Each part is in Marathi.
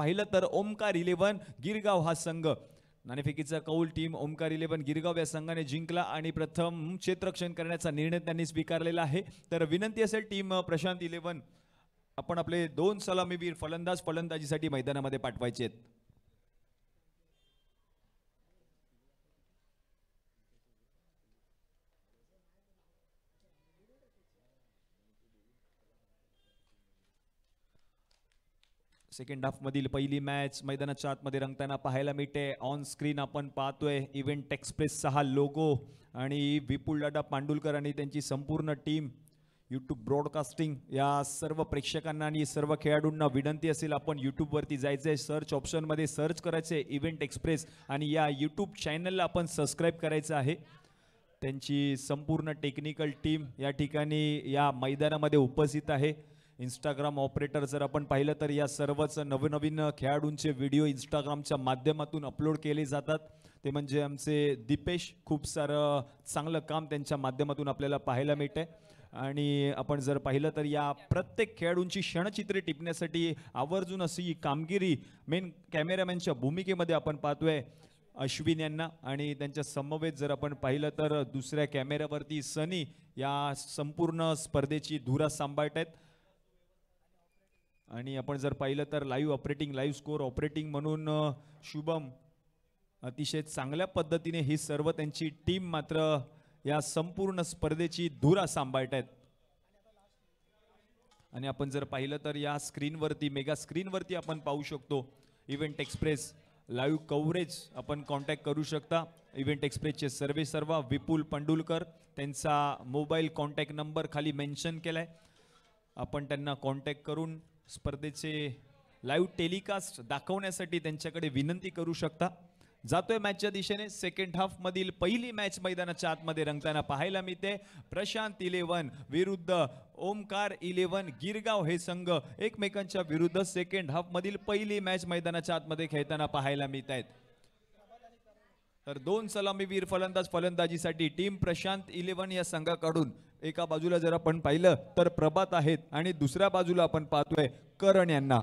पाहिलं तर ओमकार इलेव्हन गिरगाव हा संघ नाणेफेकीचा कौल टीम ओमकार इलेव्हन गिरगाव या संघाने जिंकला आणि प्रथम क्षेत्ररक्षण करण्याचा निर्णय त्यांनी स्वीकारलेला आहे तर विनंती असेल टीम प्रशांत इलेव्हन आपण आपले दोन सलामीवीर फलंदाज फलंदाजीसाठी मैदानामध्ये पाठवायचे आहेत सेकंड हाफमधील पहिली मॅच मैदानाच्या आतमध्ये रंगताना पाहायला मिळते ऑन स्क्रीन आपण पाहतोय इव्हेंट एक्सप्रेसचा हा लोगो आणि विपुल दादा पांडुलकर आणि त्यांची संपूर्ण टीम यूट्यूब ब्रॉडकास्टिंग या सर्व प्रेक्षकांना आणि सर्व खेळाडूंना विनंती असेल आपण यूट्यूबवरती जायचं आहे सर्च ऑप्शनमध्ये सर्च करायचं आहे इव्हेंट एक्सप्रेस आणि या यूट्यूब चॅनलला आपण सबस्क्राईब करायचं आहे त्यांची संपूर्ण टेक्निकल टीम या ठिकाणी या मैदानामध्ये उपस्थित आहे इंस्टाग्राम ऑपरेटर जर आपण पाहिलं तर या सर्वच नवनवीन खेळाडूंचे व्हिडिओ इंस्टाग्रामच्या माध्यमातून अपलोड केले जातात ते म्हणजे आमचे दिपेश खूप सारं चांगलं काम त्यांच्या माध्यमातून आपल्याला पाहायला मिळतंय आणि आपण जर पाहिलं तर या प्रत्येक खेळाडूंची क्षणचित्रे टिपण्यासाठी आवर्जून अशी कामगिरी मेन कॅमेरामॅनच्या भूमिकेमध्ये आपण पाहतोय अश्विन यांना आणि त्यांच्या समवेत जर आपण पाहिलं तर दुसऱ्या कॅमेऱ्यावरती सनी या संपूर्ण स्पर्धेची धुरा सांभाळत आहेत आणि आपण जर पाहिलं तर live operating live score operating म्हणून शुभम अतिशय चांगल्या पद्धतीने ही सर्व त्यांची टीम मात्र या संपूर्ण स्पर्धेची धुरा सांभाळत आहेत आणि आपण जर पाहिलं तर या स्क्रीनवरती मेगा स्क्रीनवरती आपण पाहू शकतो इव्हेंट एक्सप्रेस लाईव्ह कव्हरेज आपण कॉन्टॅक्ट करू शकता इव्हेंट एक्सप्रेसचे सर्वे सर्व विपुल पंडुलकर त्यांचा मोबाईल कॉन्टॅक्ट नंबर खाली मेन्शन केला आहे आपण त्यांना कॉन्टॅक्ट करून स्पर्धेचे लाईव्ह टेलिकास्ट दाखवण्यासाठी त्यांच्याकडे विनंती करू शकता जातोय मॅचच्या दिशेने सेकंड हाफमधील पहिली मॅच मैदानाच्या आतमध्ये रंगताना पाहायला मिळते प्रशांत इलेव्हन विरुद्ध ओमकार इलेव्हन गिरगाव हे संघ एकमेकांच्या विरुद्ध सेकंड हाफमधील पहिली मॅच मैदानाच्या आतमध्ये खेळताना पाहायला मिळत आहेत तर दोन सलामी वीर फलंदाज फलंदाजीसाठी टीम प्रशांत इलेव्हन या संघाकडून एका बाजूला जर आपण पाहिलं तर प्रभात आहेत आणि दुसऱ्या बाजूला आपण पाहतोय करण यांना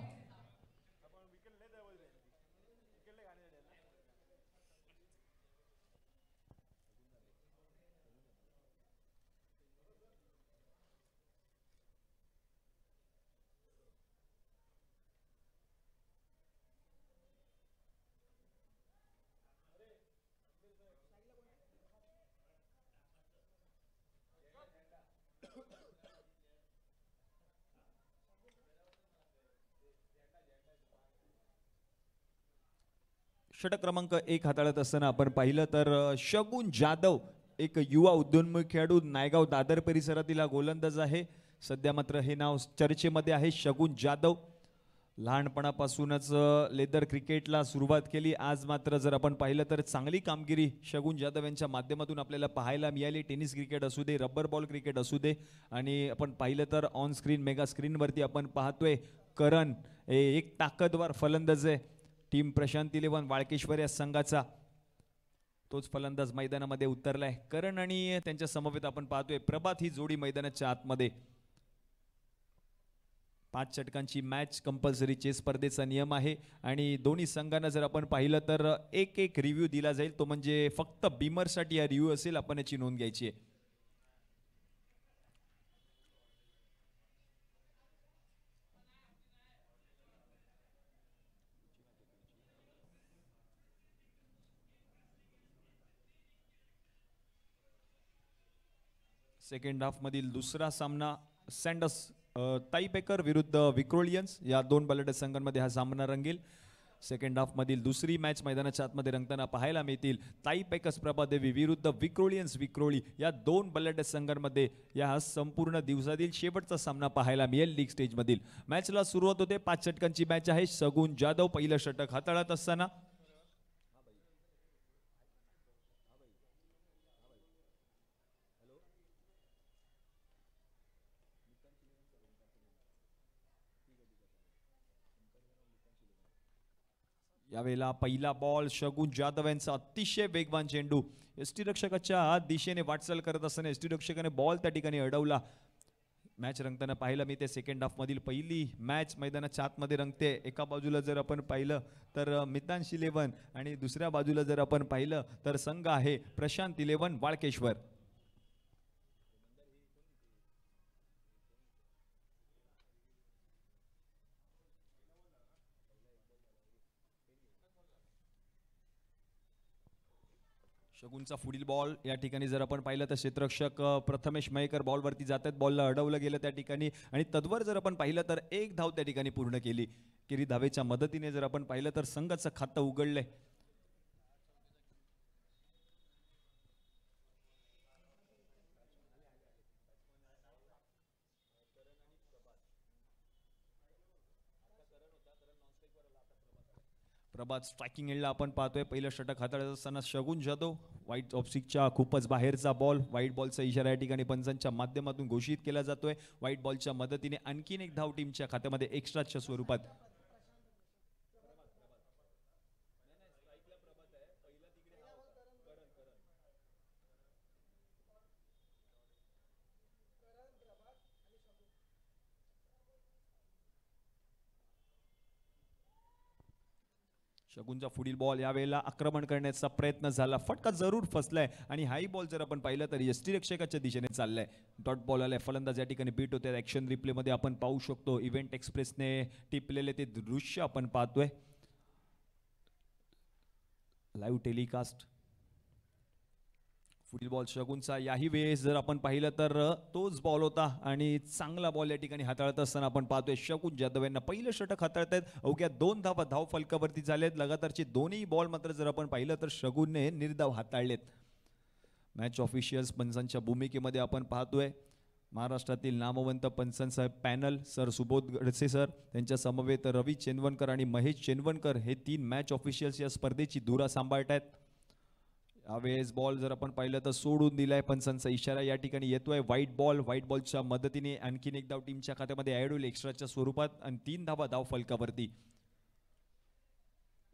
षटक क्रमांक एक हाताळत असताना आपण पाहिलं तर शगुन जाधव एक युवा उद्योन्मुख खेळाडू नायगाव दादर परिसरातील हा गोलंदाज आहे सध्या मात्र हे नाव चर्चेमध्ये आहे शगुन जाधव लहानपणापासूनच लेदर क्रिकेटला सुरुवात केली आज मात्र जर आपण पाहिलं तर चांगली कामगिरी शगुन जाधव यांच्या माध्यमातून आपल्याला पाहायला मिळाली टेनिस क्रिकेट असू दे रब्बर बॉल क्रिकेट असू दे आणि आपण पाहिलं तर ऑन स्क्रीन मेगा स्क्रीनवरती आपण पाहतोय करण एक ताकदवार फलंदाज आहे टीम प्रशांत इलेवन वाळकेश्वर या संघाचा तोच फलंदाज मैदानामध्ये उतरला आहे करण आणि त्यांच्या समवेत आपण पाहतोय प्रभात ही जोडी मैदानाच्या आतमध्ये पाच षटकांची मॅच कंपल्सरी चेस स्पर्धेचा नियम आहे आणि दोन्ही संघांना जर आपण पाहिलं तर एक एक रिव्ह्यू दिला जाईल तो म्हणजे फक्त बिमरसाठी हा रिव्ह्यू असेल आपण याची नोंद घ्यायची आहे सेकंड हाफमधील दुसरा सामना सँडस ताईपेकर विरुद्ध विक्रोलियन्स या दोन बलटे संघांमध्ये हा सामना रंगेल सेकंड हाफमधील दुसरी मॅच मैदानाच्या आतमध्ये रंगताना पाहायला मिळतील ताईपेकस प्रभादेवी विरुद्ध विक्रोलियन्स विक्रोळी या दोन बल्लट संघांमध्ये या संपूर्ण दिवसातील शेवटचा सामना पाहायला मिळेल लीग स्टेजमधील मॅचला सुरुवात होते पाच षटकांची मॅच आहे सगुन जाधव पहिलं षटक हाताळत असताना यावेळेला पहिला बॉल शगुन जाधव यांचा अतिशय वेगवान चेंडू एस टी रक्षकाच्या दिशेने वाटचाल करत असताना एस टी रक्षकाने बॉल त्या ठिकाणी अडवला मॅच रंगताना पाहिलं मी ते सेकंड हाफमधील पहिली मॅच मैदानाच्या आतमध्ये रंगते एका बाजूला जर आपण पाहिलं तर मितांश इलेवन आणि दुसऱ्या बाजूला जर आपण पाहिलं तर संघ आहे प्रशांत इलेवन वाळकेश्वर शगुनचा पुढील बॉल या ठिकाणी जर आपण पाहिलं तर क्षेत्ररक्षक प्रथमेश मयेकर बॉलवरती जातात बॉलला अडवलं गेलं त्या ठिकाणी आणि तद्वर जर आपण पाहिलं तर एक धाव त्या ठिकाणी पूर्ण केली केरी धावेच्या मदतीने जर आपण पाहिलं तर संघाचं खातं उघडलंय प्रभात स्ट्रायकिंग एडला आपण पाहतोय पहिलं षटक हाताळत असताना शगुन जातो वाईट ऑप्सिकच्या खूपच बाहेरचा बॉल वाईट बॉलचा इशारा या ठिकाणी पंचांच्या माध्यमातून घोषित केला जातोय वाईट बॉलच्या मदतीने आणखीन एक धाव टीमच्या खात्यामध्ये एक्स्ट्राच्या स्वरूपात शगुनचा पुढील बॉल यावेळेला आक्रमण करण्याचा प्रयत्न झाला फटका जरूर फसलाय आणि हाई बॉल जर आपण पाहिलं तर रक्षकाच्या दिशेने चाललाय डॉट बॉल आलाय फलंदाज या ठिकाणी बीट होते ऍक्शन रिप्लेमध्ये आपण पाहू शकतो इव्हेंट एक्सप्रेसने टिपलेले ते दृश्य आपण पाहतोय लाईव्ह टेलिकास्ट पुढील बॉल शगुनचा याही वेळेस जर आपण पाहिलं तर तोच बॉल होता आणि चांगला बॉल या ठिकाणी हाताळत असताना आपण पाहतोय शगुन जाधव यांना पहिलं षटक हाताळत आहेत अवघ्या दोन धावा धाव फलकावरती झालेत लगातारचे दोन्ही बॉल मात्र जर आपण पाहिलं तर शगुनने निर्धाव हाताळलेत मॅच ऑफिशियल्स पंचांच्या भूमिकेमध्ये आपण पाहतोय महाराष्ट्रातील नामवंत पंचनसाहेब panel sir Subodh Gadse sir त्यांच्या समवेत रवी चेनवणकर आणि महेश चेनवणकर हे तीन मॅच ऑफिशियल्स या स्पर्धेची धुरा सांभाळत आहेत यावेळेस बॉल जर आपण पाहिलं तर सोडून दिलाय पंचांचा इशारा या ठिकाणी येतोय व्हाईट बॉल व्हाईट बॉलच्या मदतीने आणखीन एक धाव टीमच्या खात्यामध्ये ऍड होईल एक्स्ट्राच्या स्वरूपात आणि तीन धावा धाव फलकावरती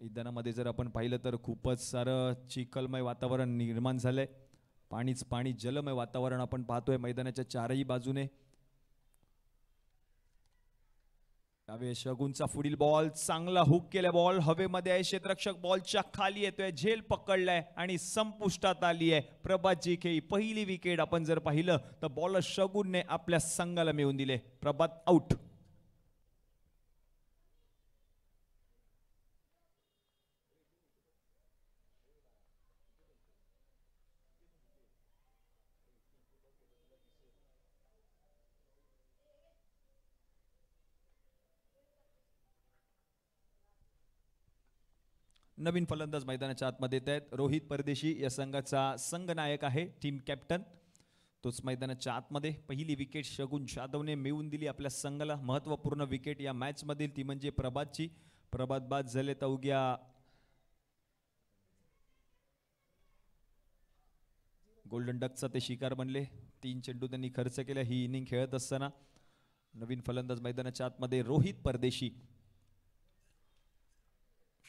मैदानामध्ये जर आपण पाहिलं तर खूपच सारं चिखलमय वातावरण निर्माण झालंय पाणीच पाणी जलमय वातावरण आपण पाहतोय मैदानाच्या चारही बाजूने यावेळेस शगुनचा पुढील बॉल चांगला हुक केला बॉल हवेमध्ये आहे क्षेत्रक्षक बॉलच्या खाली येतोय झेल पकडलाय आणि संपुष्टात आली आहे जी खेळी पहिली विकेट आपण जर पाहिलं तर बॉल शगुनने आपल्या संघाला मिळवून दिले प्रभात आउट नवीन फलंदाज मैदानाच्या आतमध्ये येत आहेत रोहित परदेशी या संघाचा संघनायक आहे टीम कॅप्टन तोच मैदानाच्या आतमध्ये पहिली विकेट शगुन जाधवने मिळवून दिली आपल्या संघाला महत्त्वपूर्ण विकेट या मॅचमधील ती म्हणजे प्रभातची प्रभात बाद झाले तर गोल्डन डकचा ते शिकार बनले तीन चेंडू त्यांनी खर्च केला ही इनिंग खेळत असताना नवीन फलंदाज मैदानाच्या आतमध्ये रोहित परदेशी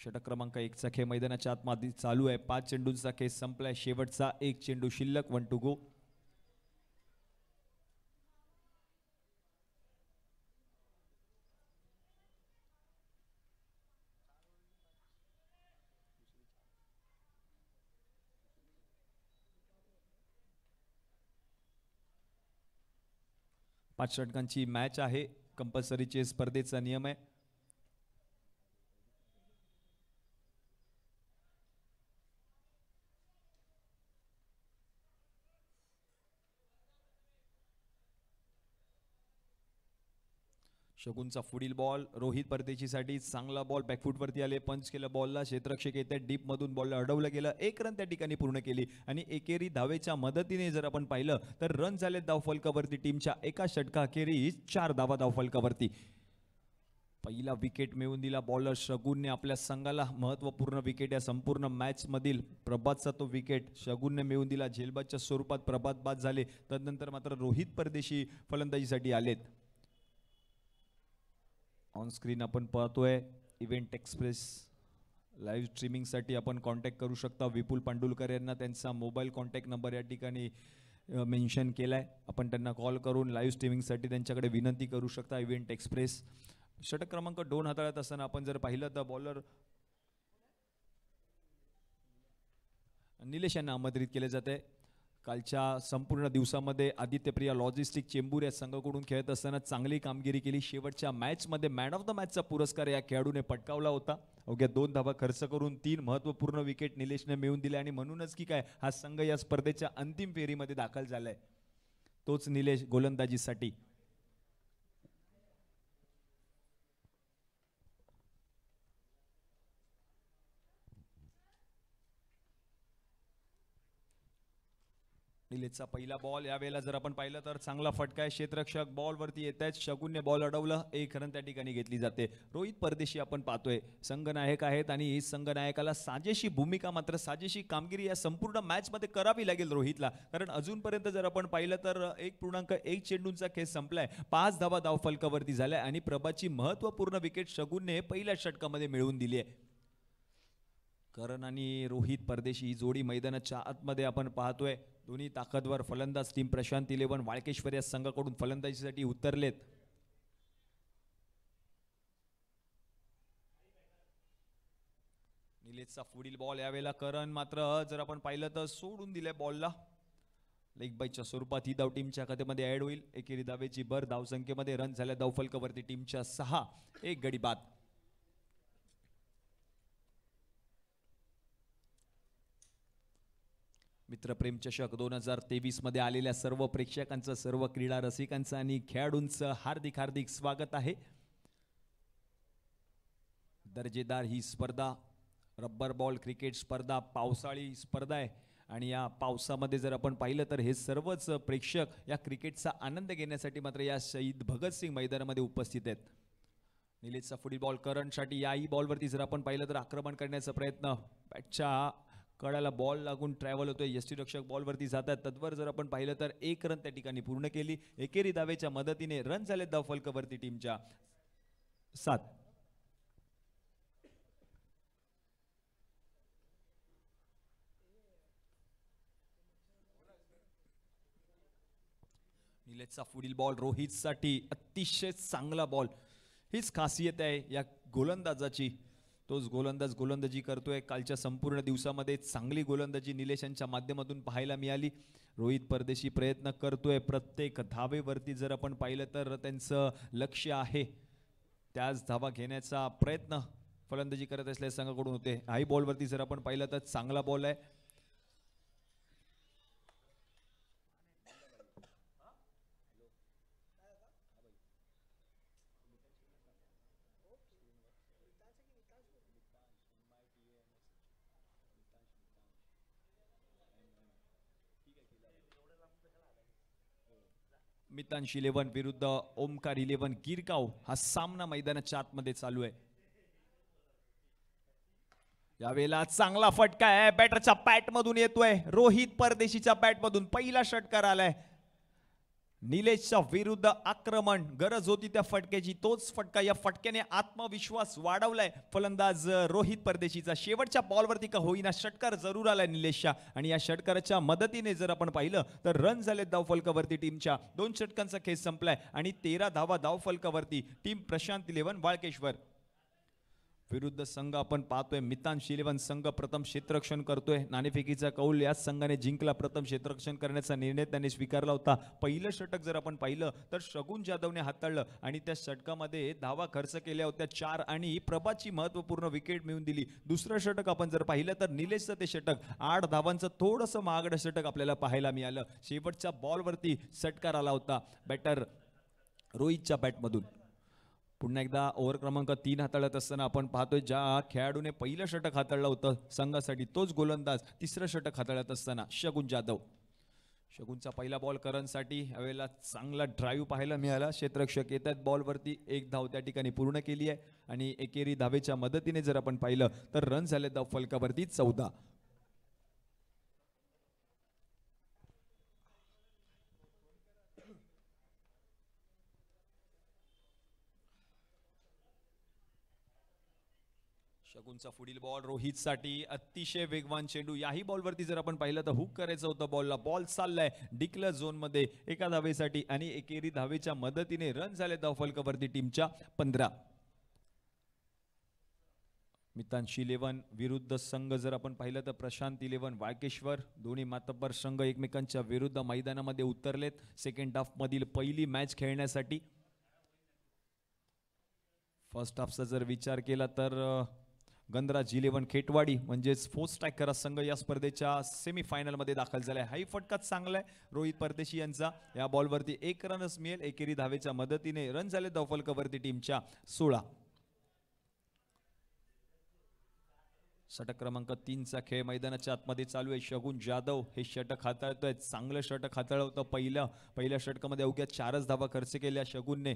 षटक क्रमांक एकचा खेळ मैदानाच्या आतमध्ये चालू आहे पाच चेंडूंचा खेळ संपलाय शेवटचा एक चेंडू शिल्लक वन टू गो पाच षटकांची मॅच आहे कंपल्सरीचे स्पर्धेचा नियम आहे शगुनचा पुढील बॉल रोहित परदेशीसाठी चांगला बॉल बॅकफूटवरती आले पंच केलं बॉलला क्षेत्रक्षक येत्या डीपमधून बॉलला अडवलं गेलं एक रन त्या ठिकाणी पूर्ण केली आणि एकेरी धावेच्या मदतीने जर आपण पाहिलं तर रन झाले फलकावरती टीमच्या एका षटकाखेरी चार धावा फलकावरती पहिला विकेट मिळवून दिला बॉलर शगुनने आपल्या संघाला महत्त्वपूर्ण विकेट या संपूर्ण मॅचमधील प्रभातचा तो विकेट शगुनने मिळवून दिला झेलबादच्या स्वरूपात प्रभात बाद झाले तदनंतर मात्र रोहित परदेशी फलंदाजीसाठी आलेत ऑन स्क्रीन आपण पाहतोय इव्हेंट एक्सप्रेस लाईव्ह स्ट्रीमिंगसाठी आपण कॉन्टॅक्ट करू शकता विपुल पांडुलकर यांना त्यांचा मोबाईल कॉन्टॅक्ट नंबर या ठिकाणी मेन्शन केला आहे आपण त्यांना कॉल करून लाईव्ह स्ट्रीमिंगसाठी त्यांच्याकडे विनंती करू शकता इव्हेंट एक्सप्रेस षटक क्रमांक दोन हाताळत असताना आपण जर पाहिलं तर बॉलर निलेश यांना आमंत्रित केले जाते कालच्या संपूर्ण दिवसामध्ये आदित्यप्रिया लॉजिस्टिक चेंबूर या संघाकडून खेळत असताना चांगली कामगिरी केली शेवटच्या मॅचमध्ये मॅन ऑफ द मॅचचा पुरस्कार या खेळाडूने पटकावला होता अवघ्या दोन धाबा खर्च करून तीन महत्त्वपूर्ण विकेट निलेशने मिळवून दिले आणि म्हणूनच की काय हा संघ या स्पर्धेच्या अंतिम फेरीमध्ये दाखल झाला आहे तोच निलेश गोलंदाजीसाठी दिल्लीचा पहिला बॉल यावेळेला जर आपण पाहिलं तर चांगला फटका आहे क्षेत्ररक्षक बॉलवरती येत आहेत शगुनने बॉल अडवलं एक रन त्या ठिकाणी घेतली जाते रोहित परदेशी आपण पाहतोय संघनायक आहेत आणि संघनायकाला साजेशी भूमिका मात्र साजेशी कामगिरी या संपूर्ण मॅचमध्ये करावी लागेल रोहितला कारण अजूनपर्यंत जर आपण पाहिलं तर एक पूर्णांक एक चेंडूंचा खेळ संपलाय पाच धावा धाव फलकावरती झालाय आणि प्रभाची महत्त्वपूर्ण विकेट शगुनने पहिल्या षटकामध्ये मिळवून दिली आहे करण आणि रोहित परदेशी ही जोडी मैदानाच्या आतमध्ये आपण पाहतोय दोन्ही ताकदवर फलंदाज टीम प्रशांत इलेवन वाळकेश्वर या संघाकडून फलंदाजीसाठी उतरलेत निलेशचा पुढील बॉल यावेळेला करण मात्र जर आपण पाहिलं तर सोडून दिल्या बॉलला लेग बाईच्या स्वरूपात ही धाव टीमच्या खात्यामध्ये ऍड होईल एकेरी दावेची भर धावसंख्येमध्ये रन झाल्या धावफलकावरती टीमच्या सहा एक गडी बाद मित्रप्रेमचषक चषक दोन हजार तेवीसमध्ये आलेल्या सर्व प्रेक्षकांचं सर्व क्रीडा रसिकांचं आणि खेळाडूंचं हार्दिक हार्दिक स्वागत आहे दर्जेदार ही स्पर्धा रब्बर बॉल क्रिकेट स्पर्धा पावसाळी स्पर्धा आहे आणि या पावसामध्ये जर आपण पाहिलं तर हे सर्वच प्रेक्षक या क्रिकेटचा आनंद घेण्यासाठी मात्र या शहीद भगतसिंग मैदानामध्ये उपस्थित आहेत निलेशचा फुटबॉल करंटसाठी याही बॉलवरती जर आपण पाहिलं तर आक्रमण करण्याचा प्रयत्न बॅटच्या कडाला बॉल लागून ट्रॅव्हल होतोय यष्टीरक्षक बॉलवरती जातात तद्वर जर आपण पाहिलं तर एक रन त्या ठिकाणी पूर्ण केली एकेरी दावेच्या मदतीने रन झाले धाव फलकवरती टीमच्या सात निलेशचा पुढील बॉल रोहितसाठी अतिशय चांगला बॉल हीच खासियत आहे या गोलंदाजाची तोच गोलंदाज गोलंदाजी करतोय कालच्या संपूर्ण दिवसामध्ये चांगली गोलंदाजी निलेशांच्या माध्यमातून पाहायला मिळाली रोहित परदेशी प्रयत्न करतोय प्रत्येक धावेवरती जर आपण पाहिलं तर त्यांचं लक्ष आहे त्याच धावा घेण्याचा प्रयत्न फलंदाजी करत असल्या संघाकडून होते हाई बॉलवरती जर आपण पाहिलं तर चांगला बॉल आहे पंचाऐंशी इलेव्हन विरुद्ध ओमकार इलेव्हन गिरकाव हा सामना मैदानाच्या आतमध्ये चालू आहे यावेळेला चांगला फटका आहे बॅटरच्या मधून येतोय रोहित परदेशीच्या मधून पहिला षटकार आलाय निलेशच्या विरुद्ध आक्रमण गरज होती त्या फटक्याची तोच फटका या फटक्याने आत्मविश्वास वाढवलाय फलंदाज रोहित परदेशीचा शेवटच्या बॉलवरती का होईना षटकार जरूर आलाय निलेशच्या आणि या षटकाराच्या मदतीने जर आपण पाहिलं तर रन झाले फलकावरती टीमच्या दोन षटकांचा खेळ संपलाय आणि तेरा धावा धावफलकावरती टीम प्रशांत इलेवन वाळकेश्वर विरुद्ध संघ आपण पाहतोय मितान शिलेवन संघ प्रथम क्षेत्ररक्षण करतोय नाणेफेकीचा कौल याच संघाने जिंकला प्रथम क्षेत्ररक्षण करण्याचा निर्णय त्यांनी स्वीकारला होता पहिलं षटक जर आपण पाहिलं तर शगुन जाधवने हाताळलं आणि त्या षटकामध्ये धावा खर्च केल्या होत्या चार आणि प्रभाची महत्वपूर्ण विकेट मिळून दिली दुसरं षटक आपण जर पाहिलं तर निलेशचं ते षटक आठ धावांचं थोडंसं महागडं षटक आपल्याला पाहायला मिळालं शेवटच्या बॉलवरती षटकार आला होता बॅटर रोहितच्या बॅटमधून पुन्हा एकदा ओव्हर क्रमांक तीन हाताळत असताना आपण पाहतोय ज्या खेळाडूने पहिलं षटक हाताळलं होतं संघासाठी तोच गोलंदाज तिसरं षटक हाताळत असताना शगुन जाधव शगुनचा पहिला बॉल करणसाठी यावेळेला चांगला ड्राईव्ह पाहायला मिळाला क्षेत्रक्षक येतात बॉलवरती एक धाव त्या ठिकाणी पूर्ण केली आहे आणि एकेरी धावेच्या मदतीने जर आपण पाहिलं तर रन झाले धाव फलकावरती चौदा शगुनचा पुढील बॉल रोहितसाठी अतिशय वेगवान चेंडू याही बॉलवरती जर आपण पाहिलं तर हुक करायचं होतं बॉलला बॉल चाललाय झोन झोनमध्ये एका धावेसाठी आणि एकेरी धावेच्या मदतीने रन झाले धावफलकावरती टीमच्या पंधरा मितांश इलेवन विरुद्ध संघ जर आपण पाहिलं तर प्रशांत इलेवन वाळकेश्वर दोन्ही मातब्बर संघ एकमेकांच्या विरुद्ध मैदानामध्ये उतरलेत सेकंड हाफमधील पहिली मॅच खेळण्यासाठी फर्स्ट हाफचा जर विचार केला तर गंधराज इलेव्हन खेटवाडी म्हणजेच फोर्स स्ट्रायकर संघ या स्पर्धेच्या मध्ये दाखल झालाय आहे हाही चांगलाय चांगला रोहित परदेशी यांचा या बॉलवरती एक रनच मिळेल एकेरी धावेच्या मदतीने रन झाले दफलकवरती टीमच्या सोळा षटक क्रमांक तीनचा खेळ मैदानाच्या आतमध्ये चालू आहे शगुन जाधव हे षटक हाताळत आहेत चांगलं षटक हाताळवतं पहिलं पहिल्या षटकामध्ये अवघ्या चारच धावा खर्च केल्या शगुनने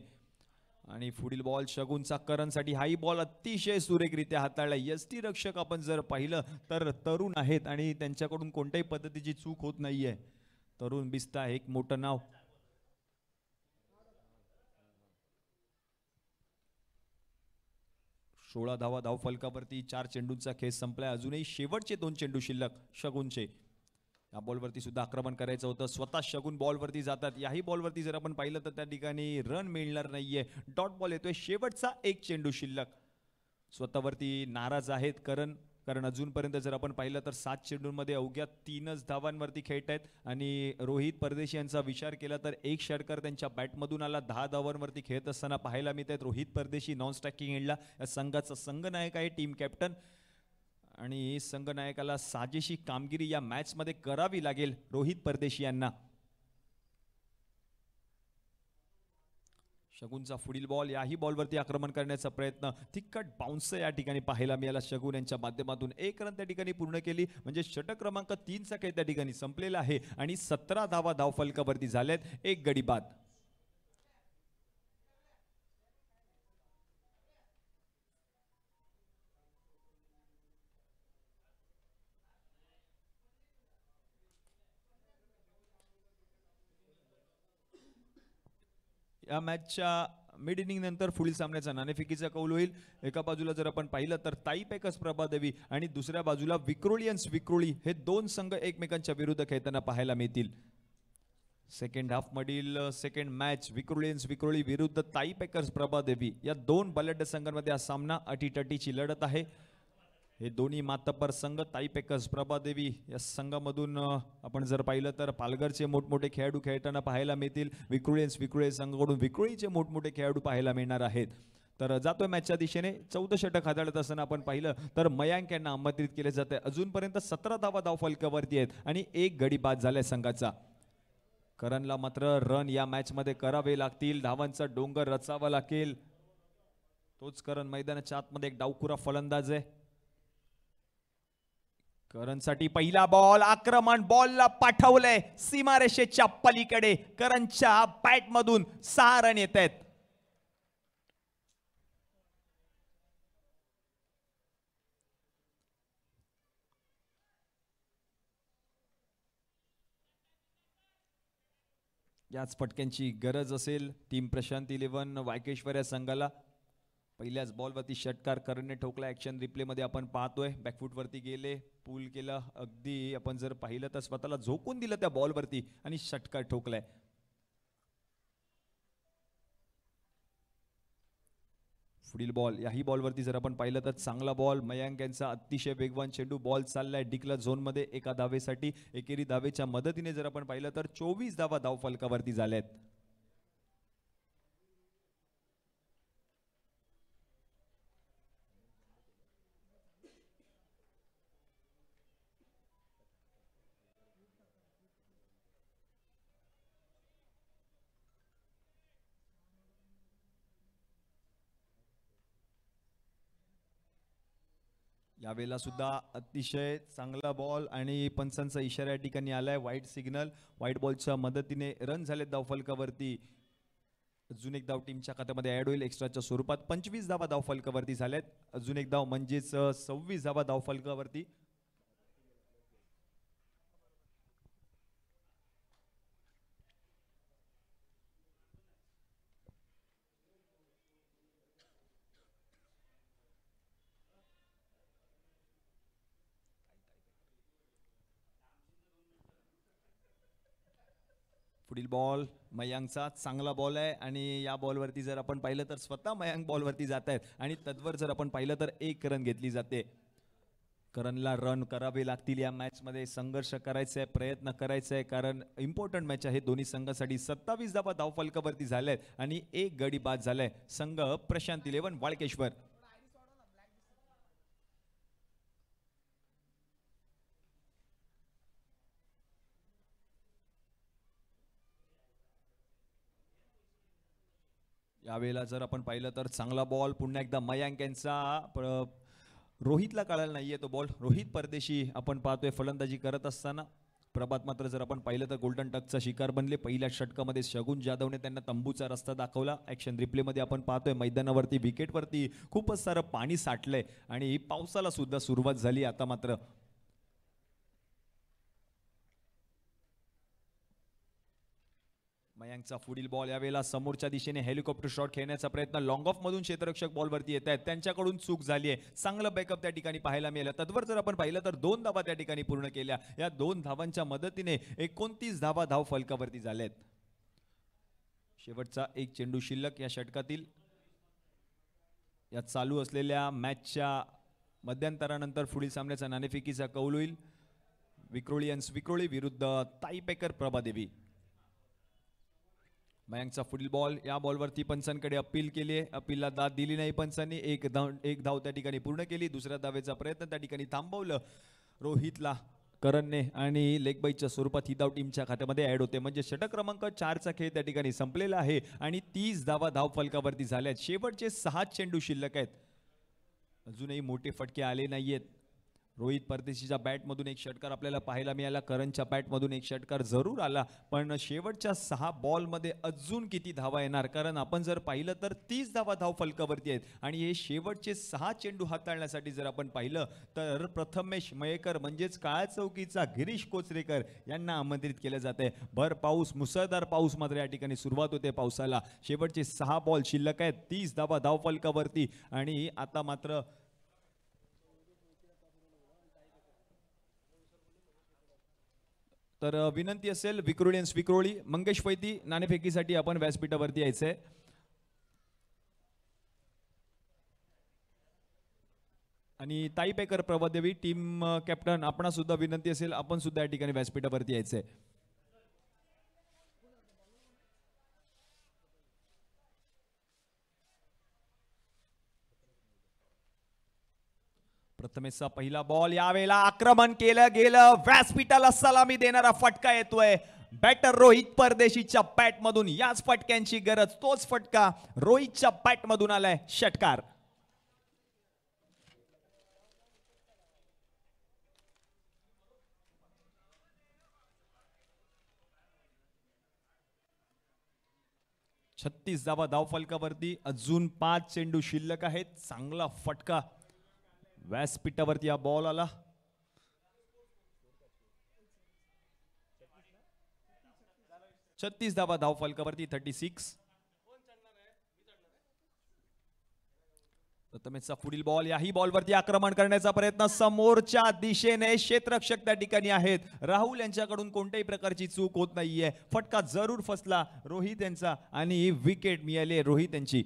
आणि पुढील बॉल शगुनचा करणसाठी हाही बॉल अतिशय सुरेखरित्या हाताळला टी रक्षक आपण जर पाहिलं तर तरुण आहेत आणि त्यांच्याकडून कोणत्याही पद्धतीची चूक होत नाहीये तरुण बिस्ता एक मोठं नाव सोळा धावा धाव फलकावरती चार चेंडूंचा खेळ संपलाय अजूनही शेवटचे दोन चेंडू शिल्लक शगुनचे या बॉलवरती सुद्धा आक्रमण करायचं होतं स्वतः शगून बॉलवरती जातात याही बॉलवरती जर आपण पाहिलं तर त्या ठिकाणी रन मिळणार नाहीये डॉट बॉल येतोय शेवटचा एक चेंडू शिल्लक स्वतःवरती नाराज आहेत करण कारण अजूनपर्यंत जर आपण पाहिलं तर सात चेंडूंमध्ये अवघ्या तीनच धावांवरती खेळत आहेत आणि रोहित परदेशी यांचा विचार केला तर एक षटकर त्यांच्या बॅटमधून आला दहा धावांवरती खेळत असताना पाहायला मिळत आहेत रोहित परदेशी नॉन स्टॅकिंग एंडला या संघाचा संघनायक आहे टीम कॅप्टन आणि संघनायकाला साजेशी कामगिरी या मॅचमध्ये करावी लागेल रोहित परदेशी यांना शगुनचा पुढील बॉल याही बॉलवरती आक्रमण करण्याचा प्रयत्न तिखट बाउन्स या ठिकाणी पाहायला मिळाला शगुन यांच्या माध्यमातून एक रन त्या ठिकाणी पूर्ण केली म्हणजे षटक क्रमांक तीनचा काही त्या ठिकाणी संपलेला आहे आणि सतरा धावा धावफलकावरती झाल्यात एक गडी बाद या मॅचच्या मिड नंतर पुढील सामन्याचा नाणेफिकीचा कौल होईल एका बाजूला जर आपण पाहिलं तर ताई पेकस प्रभादेवी आणि दुसऱ्या बाजूला विक्रोलियन्स विक्रोळी हे दोन संघ एकमेकांच्या विरुद्ध खेळताना पाहायला मिळतील सेकंड हाफमधील सेकंड मॅच विक्रोलियन्स विक्रोळी विरुद्ध ताई पेकर्स प्रभादेवी या दोन बलड संघांमध्ये हा सामना अटीटटीची लढत आहे हे दोन्ही मातब्बर संघ ताईपेकस प्रभादेवी या संघामधून आपण जर पाहिलं तर पालघरचे मोठमोठे खेळाडू खेळताना पाहायला मिळतील विक्रोळेन्स विक्रोळे संघाकडून विक्रोळीचे मोठमोठे खेळाडू पाहायला मिळणार आहेत तर जातोय मॅचच्या दिशेने चौदा षटक हाताळत असताना आपण पाहिलं तर मयांक यांना आमंत्रित केले जाते अजूनपर्यंत सतरा धावा धाव फलकावरती आहेत आणि एक गडी बाद झाल्या संघाचा करणला मात्र रन या मॅचमध्ये करावे लागतील धावांचा डोंगर रचावा लागेल तोच करण मैदानाच्या आतमध्ये एक डावकुरा फलंदाज आहे करणसाठी पहिला बॉल आक्रमण बॉलला पाठवलंय सीमारेषेच्या पलीकडे करणच्या बॅटमधून सहा रन येत आहेत याच फटक्यांची गरज असेल टीम प्रशांत इलेव्हन वायकेश्वर या संघाला पहिल्याच बॉलवरती षटकार करणे ठोकला ॲक्शन रिप्लेमध्ये आपण पाहतोय बॅकफूटवरती गेले पूल केला अगदी आपण जर पाहिलं तर स्वतःला झोकून दिलं त्या बॉलवरती आणि षटकार ठोकलाय पुढील बॉल याही बॉलवरती जर आपण पाहिलं तर चांगला बॉल मयांक यांचा अतिशय वेगवान चेंडू बॉल चाललाय डिकला झोनमध्ये एका धावेसाठी एकेरी धावेच्या मदतीने जर आपण पाहिलं तर चोवीस धावा धावफलकावरती झाल्या आहेत यावेळेला सुद्धा अतिशय चांगला बॉल आणि पंचांचा इशारा या ठिकाणी आला आहे वाईट सिग्नल व्हाईट बॉलच्या मदतीने रन झाले धावफलकावरती अजून एक धाव टीमच्या खात्यामध्ये ॲड होईल एक्स्ट्राच्या स्वरूपात पंचवीस धावा धावफलकावरती झाल्यात अजून एक धाव म्हणजेच सव्वीस धावा धावफलकावरती पुढील बॉल मयांकचा चांगला बॉल आहे आणि या बॉलवरती जर आपण पाहिलं तर स्वतः मयांक बॉलवरती जात आहेत आणि तद्वर जर आपण पाहिलं तर एक रन घेतली जाते करनला रन करावे लागतील या मॅचमध्ये संघर्ष करायचा आहे प्रयत्न करायचा आहे कारण इम्पॉर्टंट मॅच आहे दोन्ही संघासाठी सत्तावीस धावा धावफलकावरती झाल्या आहेत आणि एक गडी बाद झालाय संघ प्रशांत इलेवन वाळकेश्वर यावेळेला जर आपण पाहिलं तर चांगला बॉल पुन्हा एकदा मयांक यांचा रोहितला कळायला नाही आहे तो बॉल रोहित परदेशी आपण पाहतोय फलंदाजी करत असताना प्रभात मात्र जर आपण पाहिलं तर गोल्डन टकचा शिकार बनले पहिल्या षटकामध्ये शगुन जाधवने त्यांना तंबूचा रस्ता दाखवला ॲक्शन रिप्लेमध्ये आपण पाहतोय मैदानावरती विकेटवरती खूपच सारं पाणी साठलंय आणि पावसाला सुद्धा सुरुवात झाली आता मात्र मयांकचा पुढील बॉल यावेळेला समोरच्या दिशेने हेलिकॉप्टर शॉट खेळण्याचा प्रयत्न लॉंग ऑफ मधून क्षेत्ररक्षक बॉलवरती येत आहेत त्यांच्याकडून चूक झाली आहे चांगलं बॅकअप त्या ठिकाणी पाहायला मिळालं तद्वर जर आपण पाहिलं तर दोन धावा त्या ठिकाणी पूर्ण केल्या या दोन धावांच्या मदतीने एकोणतीस धावा धाव फलकावरती झाल्यात शेवटचा एक चेंडू शिल्लक या षटकातील या चालू असलेल्या मॅचच्या मध्यंतरानंतर पुढील सामन्याचा नाणेफिकीचा कौल होईल विक्रोळी विक्रोळी विरुद्ध ताईपेकर प्रभादेवी मयांकचा पुढील बॉल या बॉलवरती पंचांकडे अपील केली आहे अपीलला दाद दिली नाही पंचांनी एक धाव एक धाव त्या ठिकाणी पूर्ण केली दुसऱ्या धावेचा प्रयत्न त्या ठिकाणी थांबवलं रोहितला करणने आणि लेगबाईच्या स्वरूपात ही धाव टीमच्या खात्यामध्ये ॲड होते म्हणजे षटक क्रमांक चारचा खेळ त्या ठिकाणी संपलेला आहे आणि तीस धावा धावफलकावरती झाल्यात शेवटचे सहा चेंडू शिल्लक आहेत अजूनही मोठे फटके आले नाही आहेत रोहित परदेशीच्या बॅटमधून एक षटकार आपल्याला पाहायला मिळाला करणच्या बॅटमधून एक षटकार जरूर आला पण शेवटच्या सहा बॉलमध्ये अजून किती धावा येणार कारण आपण जर पाहिलं तर तीस धावा धाव फलकावरती आहेत आणि हे शेवटचे सहा चेंडू हाताळण्यासाठी जर आपण पाहिलं तर प्रथमेश मयेकर म्हणजेच काळा चौकीचा गिरीश कोचरेकर यांना आमंत्रित केलं जात आहे भर पाऊस मुसळधार पाऊस मात्र या ठिकाणी सुरुवात होते पावसाला शेवटचे सहा बॉल शिल्लक आहेत तीस धावा धाव फलकावरती आणि आता मात्र तर विनंती असेल विक्रोळी आणि विक्रोळी मंगेश पैती नाणेफेकीसाठी आपण व्यासपीठावरती यायचं आहे आणि ताईपेकर प्रभादेवी टीम कॅप्टन आपणासुद्धा विनंती असेल आपण सुद्धा या ठिकाणी व्यासपीठावरती यायचं पहिला बॉल यावेळेला आक्रमण केलं गेलं व्यासपीठाला सलामी देणारा फटका येतोय बॅटर रोहित परदेशीच्या मधून याच फटक्यांची गरज तोच फटका रोहितच्या मधून आलाय षटकार छत्तीस धावा धावफलकावरती अजून पाच चेंडू शिल्लक आहेत चांगला फटका व्यासपीठावरती हा बॉल आला छत्तीस धावा धाव फलकावरती थर्टी सिक्स प्रथमेचा पुढील बॉल याही बॉलवरती आक्रमण करण्याचा प्रयत्न समोरच्या दिशेने क्षेत्रक्षक त्या ठिकाणी आहेत राहुल यांच्याकडून कोणत्याही प्रकारची चूक होत नाहीये फटका जरूर फसला रोहित यांचा आणि विकेट मिळाले रोहित यांची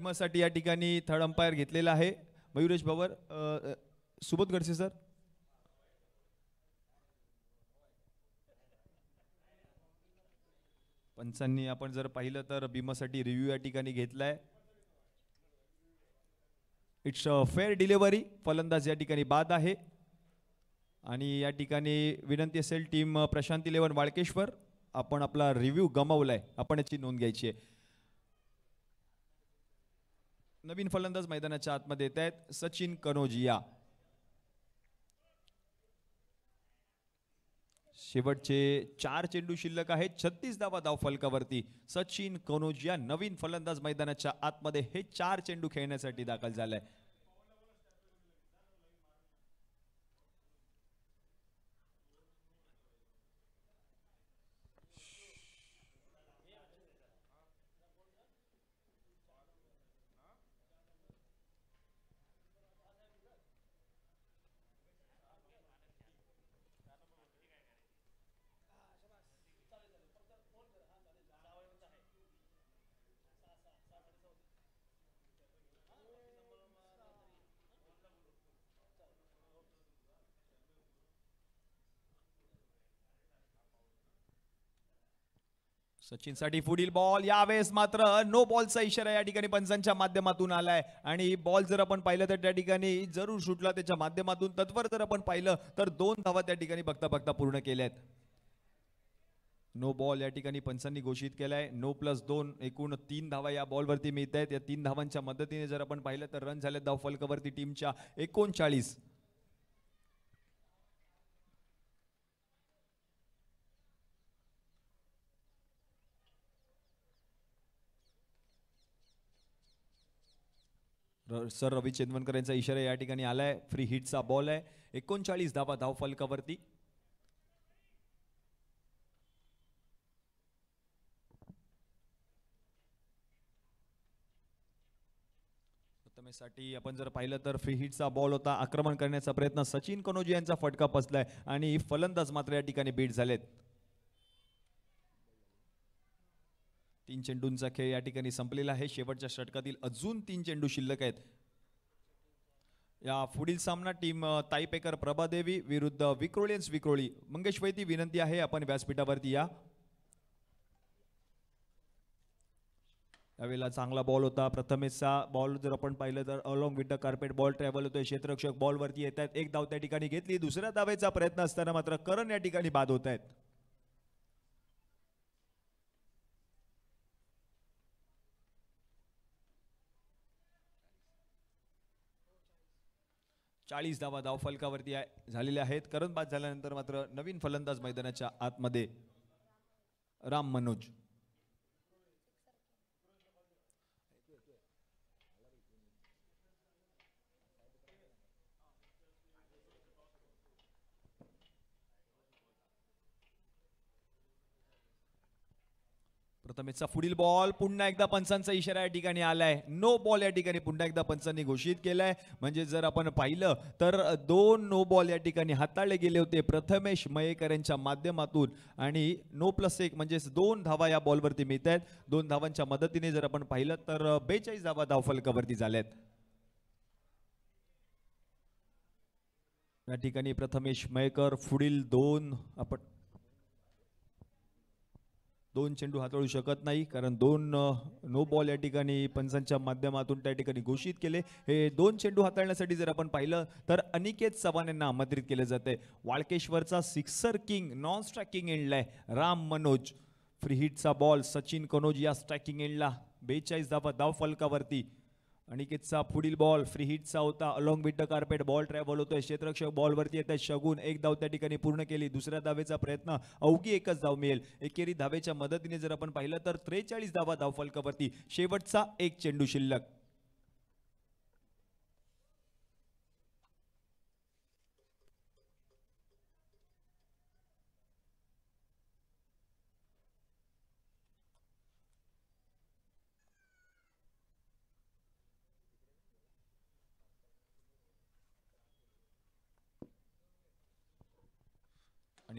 टीमासाठी या ठिकाणी थर्ड अंपायर घेतलेला आहे मयुरेश पवार सुबोध गडसे सर पंचांनी आपण जर पाहिलं तर भीमासाठी रिव्ह्यू या ठिकाणी घेतलाय इट्स अ फेअर डिलिव्हरी फलंदाज या ठिकाणी बाद आहे आणि या ठिकाणी विनंती असेल टीम प्रशांती लेवन वाळकेश्वर आपण आपला रिव्ह्यू गमावलाय आपण याची नोंद घ्यायची आहे नवीन फलंदाज मैदानाच्या आतमध्ये येत आहेत सचिन कनोजिया शेवटचे चार चेंडू शिल्लक आहेत छत्तीस धावा धाव फलकावरती सचिन कनोजिया नवीन फलंदाज मैदानाच्या आतमध्ये हे चार चेंडू खेळण्यासाठी दाखल झालंय सचिन साठी पुढील बॉल यावेळेस मात्र नो बॉलचा इशारा या ठिकाणी पंचांच्या माध्यमातून आलाय आणि बॉल जर आपण पाहिलं तर त्या ठिकाणी जरूर सुटला त्याच्या माध्यमातून तत्वर जर आपण पाहिलं तर दोन धावा त्या ठिकाणी बघता बघता पूर्ण केल्यात नो बॉल या ठिकाणी पंचांनी घोषित केलाय नो प्लस दोन एकूण तीन धावा या बॉलवरती मिळत आहेत या तीन धावांच्या मदतीने जर आपण पाहिलं तर रन झाले धाव फलकावरती टीमच्या एकोणचाळीस सर रवी चेंदवनकर यांचा इशारा या ठिकाणी आलाय फ्री हिटचा बॉल आहे एकोणचाळीस धावा धाव फलकावरती साठी आपण जर पाहिलं तर फ्री हिटचा बॉल होता आक्रमण करण्याचा प्रयत्न सचिन कनोजी यांचा फटका पसलाय आणि फलंदाज मात्र या ठिकाणी बीट झालेत तीन चेंडूंचा खेळ या ठिकाणी संपलेला आहे शेवटच्या षटकातील अजून तीन चेंडू शिल्लक आहेत या पुढील सामना टीम ताईपेकर प्रभादेवी विरुद्ध विक्रोलियन्स विक्रोळी मंगेश वैती विनंती आहे आपण व्यासपीठावरती या त्यावेळेला चांगला बॉल होता प्रथमेचा बॉल जर आपण पाहिलं तर along with the carpet ball travel होतोय क्षेत्ररक्षक बॉलवरती येत आहेत एक धाव त्या ठिकाणी घेतली दुसऱ्या धावेचा प्रयत्न असताना मात्र करण या ठिकाणी बाद होत आहेत चाळीस धावा फलकावरती झालेल्या आहेत करंदबाद झाल्यानंतर मात्र नवीन फलंदाज मैदानाच्या आतमध्ये राम मनोज प्रथमेचा पुढील बॉल पुन्हा एकदा पंचांचा इशारा या ठिकाणी आलाय नो बॉल या ठिकाणी पुन्हा एकदा पंचांनी घोषित केलाय म्हणजे जर आपण पाहिलं तर दोन नो बॉल या ठिकाणी हाताळले गेले होते प्रथमेश मयेकर यांच्या माध्यमातून आणि नो प्लस एक म्हणजेच दोन धावा या बॉलवरती मिळत आहेत दोन धावांच्या मदतीने जर आपण पाहिलं तर बेचाळीस धावा धावफलकावरती झाल्यात या ठिकाणी प्रथमेश मयेकर पुढील दोन आपण दोन चेंडू हाताळू शकत नाही कारण दोन नो बॉल या ठिकाणी पंचांच्या माध्यमातून त्या ठिकाणी घोषित केले हे दोन चेंडू हाताळण्यासाठी जर आपण पाहिलं तर अनिकेत चव्हाण यांना आमंत्रित केले जाते वाळकेश्वरचा सिक्सर किंग नॉन स्ट्रॅकिंग एंडलाय राम मनोज फ्री हिटचा बॉल सचिन कनोज या स्ट्रॅकिंग एंडला बेचाळीस धावा धाव फलकावरती अनिकेतचा पुढील बॉल फ्री हिटचा होता along with the carpet ball travel होतोय क्षेत्रक्षक बॉलवरती येतात शगून एक धाव त्या ठिकाणी पूर्ण केली दुसऱ्या धावेचा प्रयत्न अवघी एकच धाव मिळेल एकेरी धावेच्या मदतीने जर आपण पाहिलं तर त्रेचाळीस धावा धावफलकावरती शेवटचा एक चेंडू शिल्लक